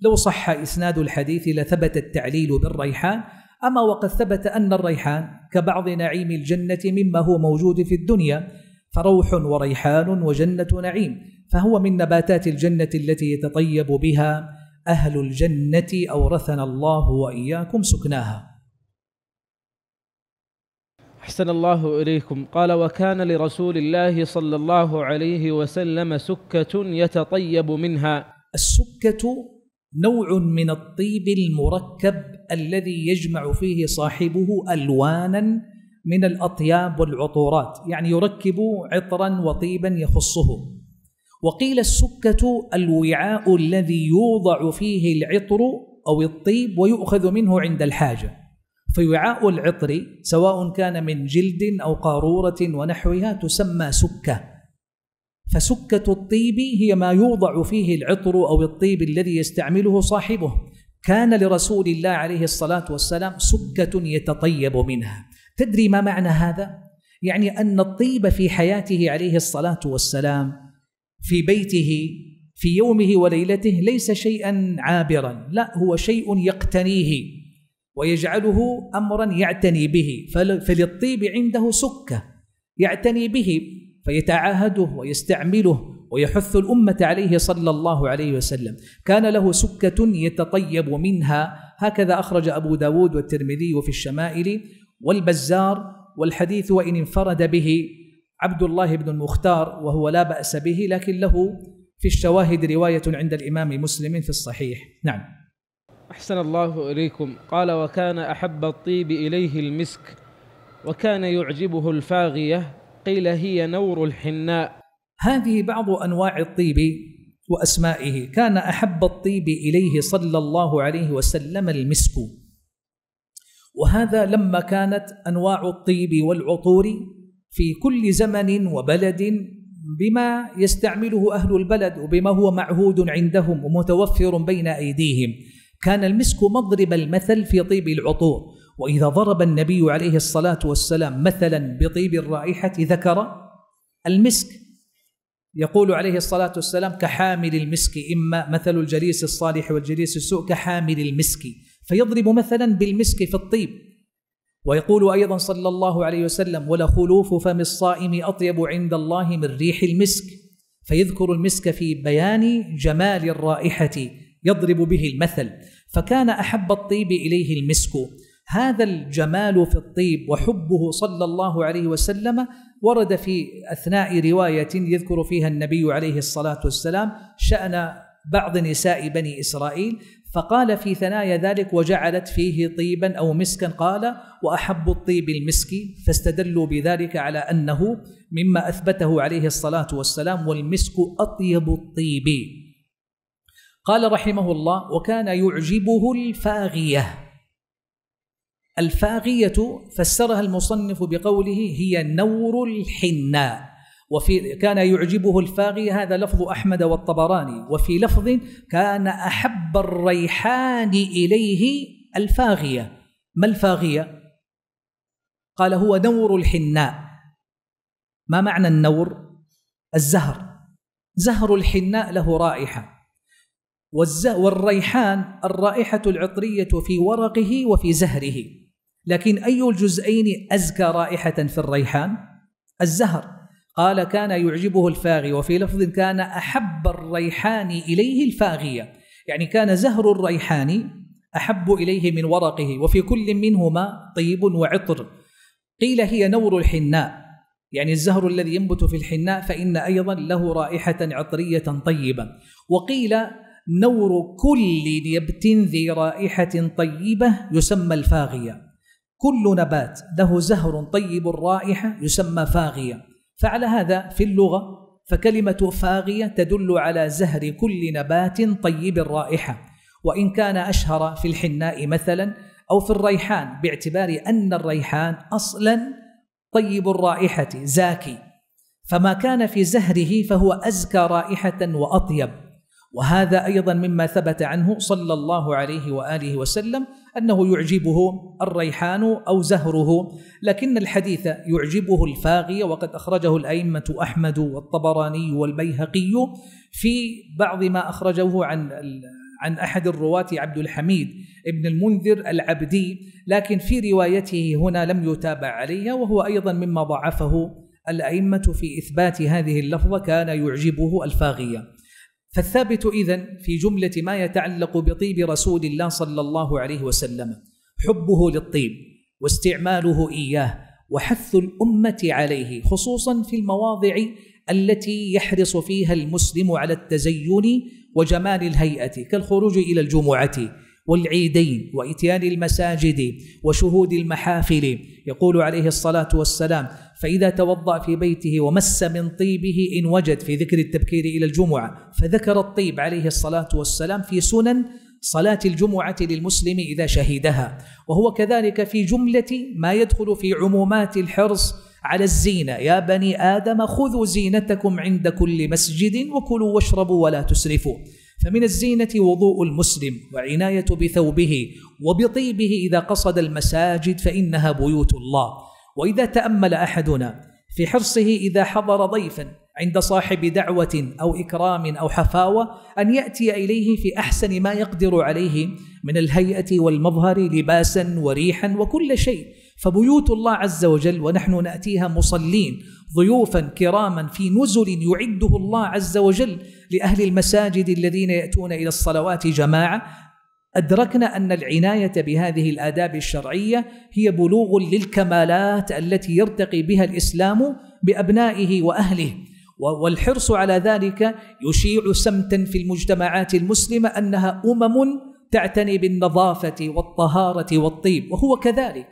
لو صح إسناد الحديث لثبت التعليل بالريحان أما وقد ثبت أن الريحان كبعض نعيم الجنة مما هو موجود في الدنيا فروح وريحان وجنة نعيم فهو من نباتات الجنة التي يتطيب بها أهل الجنة أورثنا الله وإياكم سكناها أحسن الله إليكم قال وكان لرسول الله صلى الله عليه وسلم سكة يتطيب منها السكة نوع من الطيب المركب الذي يجمع فيه صاحبه ألوانا من الأطياب والعطورات يعني يركب عطرا وطيبا يخصه وقيل السكة الوعاء الذي يوضع فيه العطر أو الطيب ويؤخذ منه عند الحاجة في وعاء العطر سواء كان من جلد أو قارورة ونحوها تسمى سكة فسكة الطيب هي ما يوضع فيه العطر أو الطيب الذي يستعمله صاحبه كان لرسول الله عليه الصلاة والسلام سكة يتطيب منها تدري ما معنى هذا؟ يعني أن الطيب في حياته عليه الصلاة والسلام في بيته في يومه وليلته ليس شيئا عابرا لا هو شيء يقتنيه ويجعله امرا يعتني به فللطيب عنده سكه يعتني به فيتعاهده ويستعمله ويحث الامه عليه صلى الله عليه وسلم كان له سكه يتطيب منها هكذا اخرج ابو داود والترمذي في الشمائل والبزار والحديث وان انفرد به عبد الله بن المختار وهو لا باس به لكن له في الشواهد روايه عند الامام مسلم في الصحيح نعم أحسن الله إليكم قال وكان أحب الطيب إليه المسك وكان يعجبه الفاغية قيل هي نور الحناء هذه بعض أنواع الطيب وأسمائه كان أحب الطيب إليه صلى الله عليه وسلم المسك وهذا لما كانت أنواع الطيب والعطور في كل زمن وبلد بما يستعمله اهل البلد وبما هو معهود عندهم ومتوفر بين ايديهم كان المسك مضرب المثل في طيب العطور وإذا ضرب النبي عليه الصلاة والسلام مثلا بطيب الرائحة ذكر المسك يقول عليه الصلاة والسلام كحامل المسك إما مثل الجليس الصالح والجليس السوء كحامل المسك فيضرب مثلا بالمسك في الطيب ويقول أيضا صلى الله عليه وسلم ولخلوف فم الصائم أطيب عند الله من ريح المسك فيذكر المسك في بيان جمال الرائحة يضرب به المثل فكان احب الطيب اليه المسك هذا الجمال في الطيب وحبه صلى الله عليه وسلم ورد في اثناء روايه يذكر فيها النبي عليه الصلاه والسلام شان بعض نساء بني اسرائيل فقال في ثنايا ذلك وجعلت فيه طيبا او مسكا قال واحب الطيب المسك فاستدلوا بذلك على انه مما اثبته عليه الصلاه والسلام والمسك اطيب الطيب قال رحمه الله وكان يعجبه الفاغية الفاغية فسرها المصنف بقوله هي نور الحناء وفي كان يعجبه الفاغية هذا لفظ أحمد والطبراني وفي لفظ كان أحب الريحان إليه الفاغية ما الفاغية؟ قال هو نور الحناء ما معنى النور؟ الزهر زهر الحناء له رائحة والريحان الرائحة العطرية في ورقه وفي زهره لكن أي الجزئين أزكى رائحة في الريحان؟ الزهر قال كان يعجبه الفاغي وفي لفظ كان أحب الريحان إليه الفاغية يعني كان زهر الريحان أحب إليه من ورقه وفي كل منهما طيب وعطر قيل هي نور الحناء يعني الزهر الذي ينبت في الحناء فإن أيضا له رائحة عطرية طيبة وقيل نور كل نبت ذي رائحة طيبة يسمى الفاغية كل نبات له زهر طيب الرائحة يسمى فاغية فعلى هذا في اللغة فكلمة فاغية تدل على زهر كل نبات طيب الرائحة وإن كان أشهر في الحناء مثلا أو في الريحان باعتبار أن الريحان أصلا طيب الرائحة زاكي فما كان في زهره فهو أزكى رائحة وأطيب وهذا أيضا مما ثبت عنه صلى الله عليه وآله وسلم أنه يعجبه الريحان أو زهره لكن الحديث يعجبه الفاغية وقد أخرجه الأئمة أحمد والطبراني والبيهقي في بعض ما أخرجه عن عن أحد الرواة عبد الحميد ابن المنذر العبدي لكن في روايته هنا لم يتابع عليها وهو أيضا مما ضعفه الأئمة في إثبات هذه اللفظة كان يعجبه الفاغية فالثابت إذا في جملة ما يتعلق بطيب رسول الله صلى الله عليه وسلم حبه للطيب واستعماله إياه وحث الأمة عليه خصوصا في المواضع التي يحرص فيها المسلم على التزين وجمال الهيئة كالخروج إلى الجمعة والعيدين وإتيان المساجد وشهود المحافل يقول عليه الصلاة والسلام فإذا توضأ في بيته ومس من طيبه إن وجد في ذكر التبكير إلى الجمعة فذكر الطيب عليه الصلاة والسلام في سنن صلاة الجمعة للمسلم إذا شهدها وهو كذلك في جملة ما يدخل في عمومات الحرص على الزينة يا بني آدم خذوا زينتكم عند كل مسجد وكلوا واشربوا ولا تسرفوا فمن الزينة وضوء المسلم وعناية بثوبه وبطيبه إذا قصد المساجد فإنها بيوت الله وإذا تأمل أحدنا في حرصه إذا حضر ضيفا عند صاحب دعوة أو إكرام أو حفاوة أن يأتي إليه في أحسن ما يقدر عليه من الهيئة والمظهر لباسا وريحا وكل شيء فبيوت الله عز وجل ونحن ناتيها مصلين ضيوفا كراما في نزل يعده الله عز وجل لاهل المساجد الذين ياتون الى الصلوات جماعه ادركنا ان العنايه بهذه الاداب الشرعيه هي بلوغ للكمالات التي يرتقي بها الاسلام بابنائه واهله والحرص على ذلك يشيع سمتا في المجتمعات المسلمه انها امم تعتني بالنظافه والطهاره والطيب وهو كذلك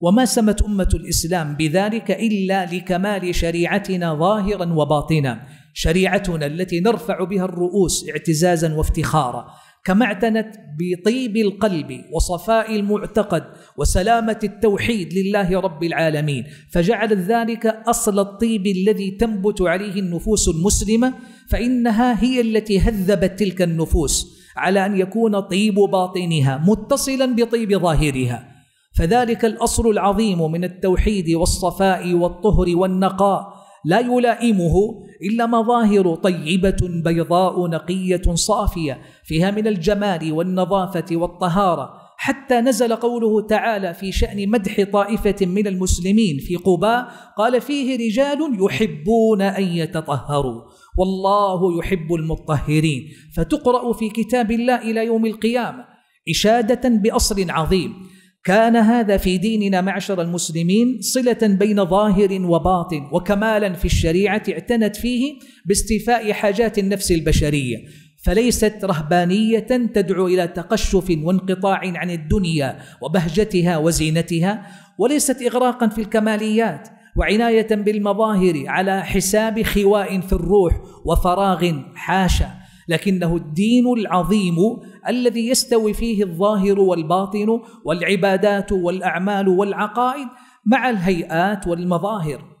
وما سمت أمة الإسلام بذلك إلا لكمال شريعتنا ظاهرا وباطنا شريعتنا التي نرفع بها الرؤوس اعتزازا وافتخارا كما اعتنت بطيب القلب وصفاء المعتقد وسلامة التوحيد لله رب العالمين فجعلت ذلك أصل الطيب الذي تنبت عليه النفوس المسلمة فإنها هي التي هذبت تلك النفوس على أن يكون طيب باطنها متصلا بطيب ظاهرها فذلك الاصل العظيم من التوحيد والصفاء والطهر والنقاء لا يلائمه الا مظاهر طيبه بيضاء نقيه صافيه فيها من الجمال والنظافه والطهاره حتى نزل قوله تعالى في شان مدح طائفه من المسلمين في قباء قال فيه رجال يحبون ان يتطهروا والله يحب المطهرين فتقرا في كتاب الله الى يوم القيامه اشاده باصل عظيم كان هذا في ديننا معشر المسلمين صلة بين ظاهر وباطن وكمالا في الشريعة اعتنت فيه باستيفاء حاجات النفس البشرية فليست رهبانية تدعو إلى تقشف وانقطاع عن الدنيا وبهجتها وزينتها وليست إغراقا في الكماليات وعناية بالمظاهر على حساب خواء في الروح وفراغ حاشا لكنه الدين العظيم الذي يستوي فيه الظاهر والباطن والعبادات والاعمال والعقائد مع الهيئات والمظاهر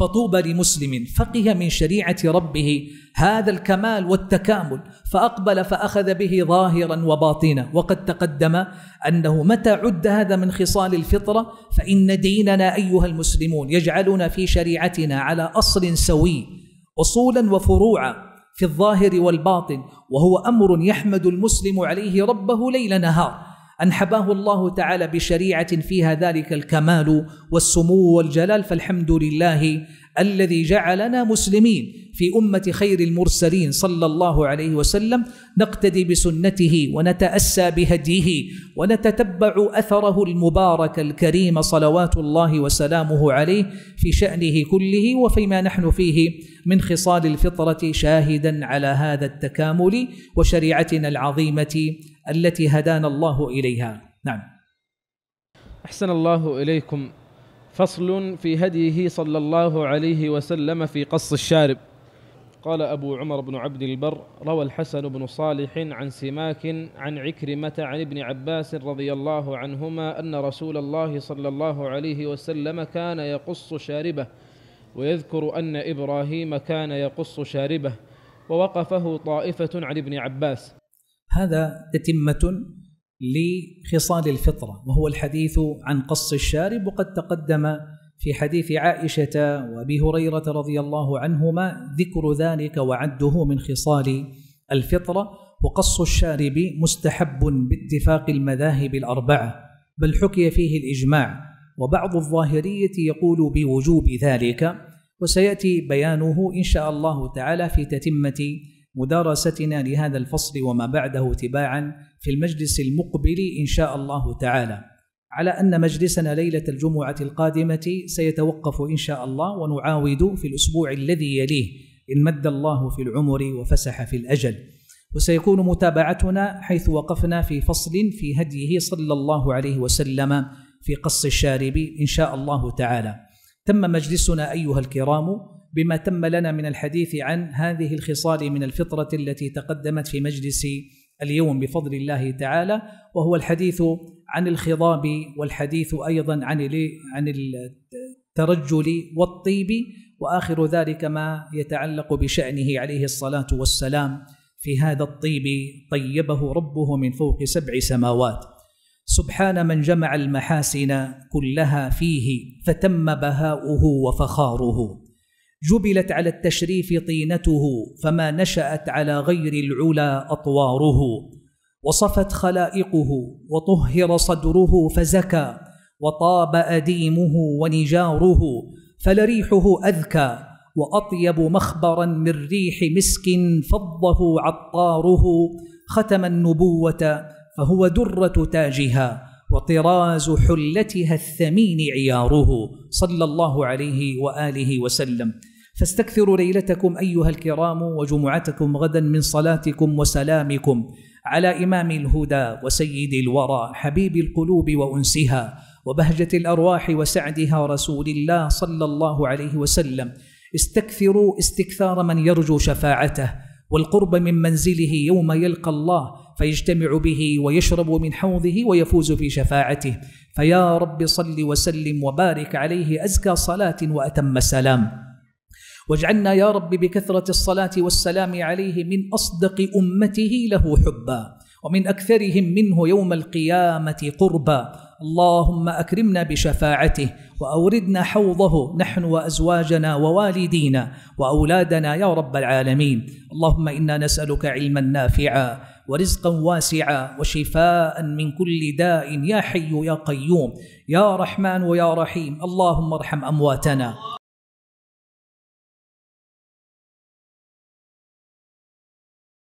فطوبى لمسلم فقه من شريعه ربه هذا الكمال والتكامل فاقبل فاخذ به ظاهرا وباطنا وقد تقدم انه متى عد هذا من خصال الفطره فان ديننا ايها المسلمون يجعلنا في شريعتنا على اصل سوي اصولا وفروعا في الظاهر والباطن وهو امر يحمد المسلم عليه ربه ليل نهار انحباه الله تعالى بشريعه فيها ذلك الكمال والسمو والجلال فالحمد لله الذي جعلنا مسلمين في أمة خير المرسلين صلى الله عليه وسلم نقتدي بسنته ونتأسى بهديه ونتتبع أثره المبارك الكريم صلوات الله وسلامه عليه في شأنه كله وفيما نحن فيه من خصال الفطرة شاهدا على هذا التكامل وشريعتنا العظيمة التي هدانا الله إليها نعم أحسن الله إليكم فصل في هديه صلى الله عليه وسلم في قص الشارب قال أبو عمر بن عبد البر روى الحسن بن صالح عن سماك عن عكرمة عن ابن عباس رضي الله عنهما أن رسول الله صلى الله عليه وسلم كان يقص شاربه ويذكر أن إبراهيم كان يقص شاربه ووقفه طائفة عن ابن عباس هذا تتمة لخصال الفطرة وهو الحديث عن قص الشارب وقد تقدم في حديث عائشة وأبي هريرة رضي الله عنهما ذكر ذلك وعده من خصال الفطرة وقص الشارب مستحب باتفاق المذاهب الأربعة بل حكي فيه الإجماع وبعض الظاهرية يقول بوجوب ذلك وسيأتي بيانه إن شاء الله تعالى في تتمة مدارستنا لهذا الفصل وما بعده تباعا في المجلس المقبل ان شاء الله تعالى على ان مجلسنا ليله الجمعه القادمه سيتوقف ان شاء الله ونعاود في الاسبوع الذي يليه ان مد الله في العمر وفسح في الاجل وسيكون متابعتنا حيث وقفنا في فصل في هديه صلى الله عليه وسلم في قص الشارب ان شاء الله تعالى تم مجلسنا ايها الكرام بما تم لنا من الحديث عن هذه الخصال من الفطرة التي تقدمت في مجلس اليوم بفضل الله تعالى وهو الحديث عن الخضاب والحديث أيضا عن عن الترجل والطيب وآخر ذلك ما يتعلق بشأنه عليه الصلاة والسلام في هذا الطيب طيبه ربه من فوق سبع سماوات سبحان من جمع المحاسن كلها فيه فتم بهاؤه وفخاره جبلت على التشريف طينته فما نشأت على غير العلا أطواره وصفت خلائقه وطهر صدره فزكى وطاب أديمه ونجاره فلريحه أذكى وأطيب مخبرا من ريح مسك فضه عطاره ختم النبوة فهو درة تاجها وطراز حلتها الثمين عياره صلى الله عليه وآله وسلم فاستكثروا ليلتكم أيها الكرام وجمعتكم غدا من صلاتكم وسلامكم على إمام الهدى وسيد الورى حبيب القلوب وأنسها وبهجة الأرواح وسعدها رسول الله صلى الله عليه وسلم استكثروا استكثار من يرجو شفاعته والقرب من منزله يوم يلقى الله فيجتمع به ويشرب من حوضه ويفوز في شفاعته فيا رب صل وسلم وبارك عليه أزكى صلاة وأتم سلام واجعلنا يا رب بكثرة الصلاة والسلام عليه من أصدق أمته له حبا ومن أكثرهم منه يوم القيامة قربا اللهم أكرمنا بشفاعته وأوردنا حوضه نحن وأزواجنا ووالدينا وأولادنا يا رب العالمين اللهم إنا نسألك علما نافعا ورزقا واسعا وشفاء من كل داء يا حي يا قيوم يا رحمن ويا رحيم اللهم ارحم أمواتنا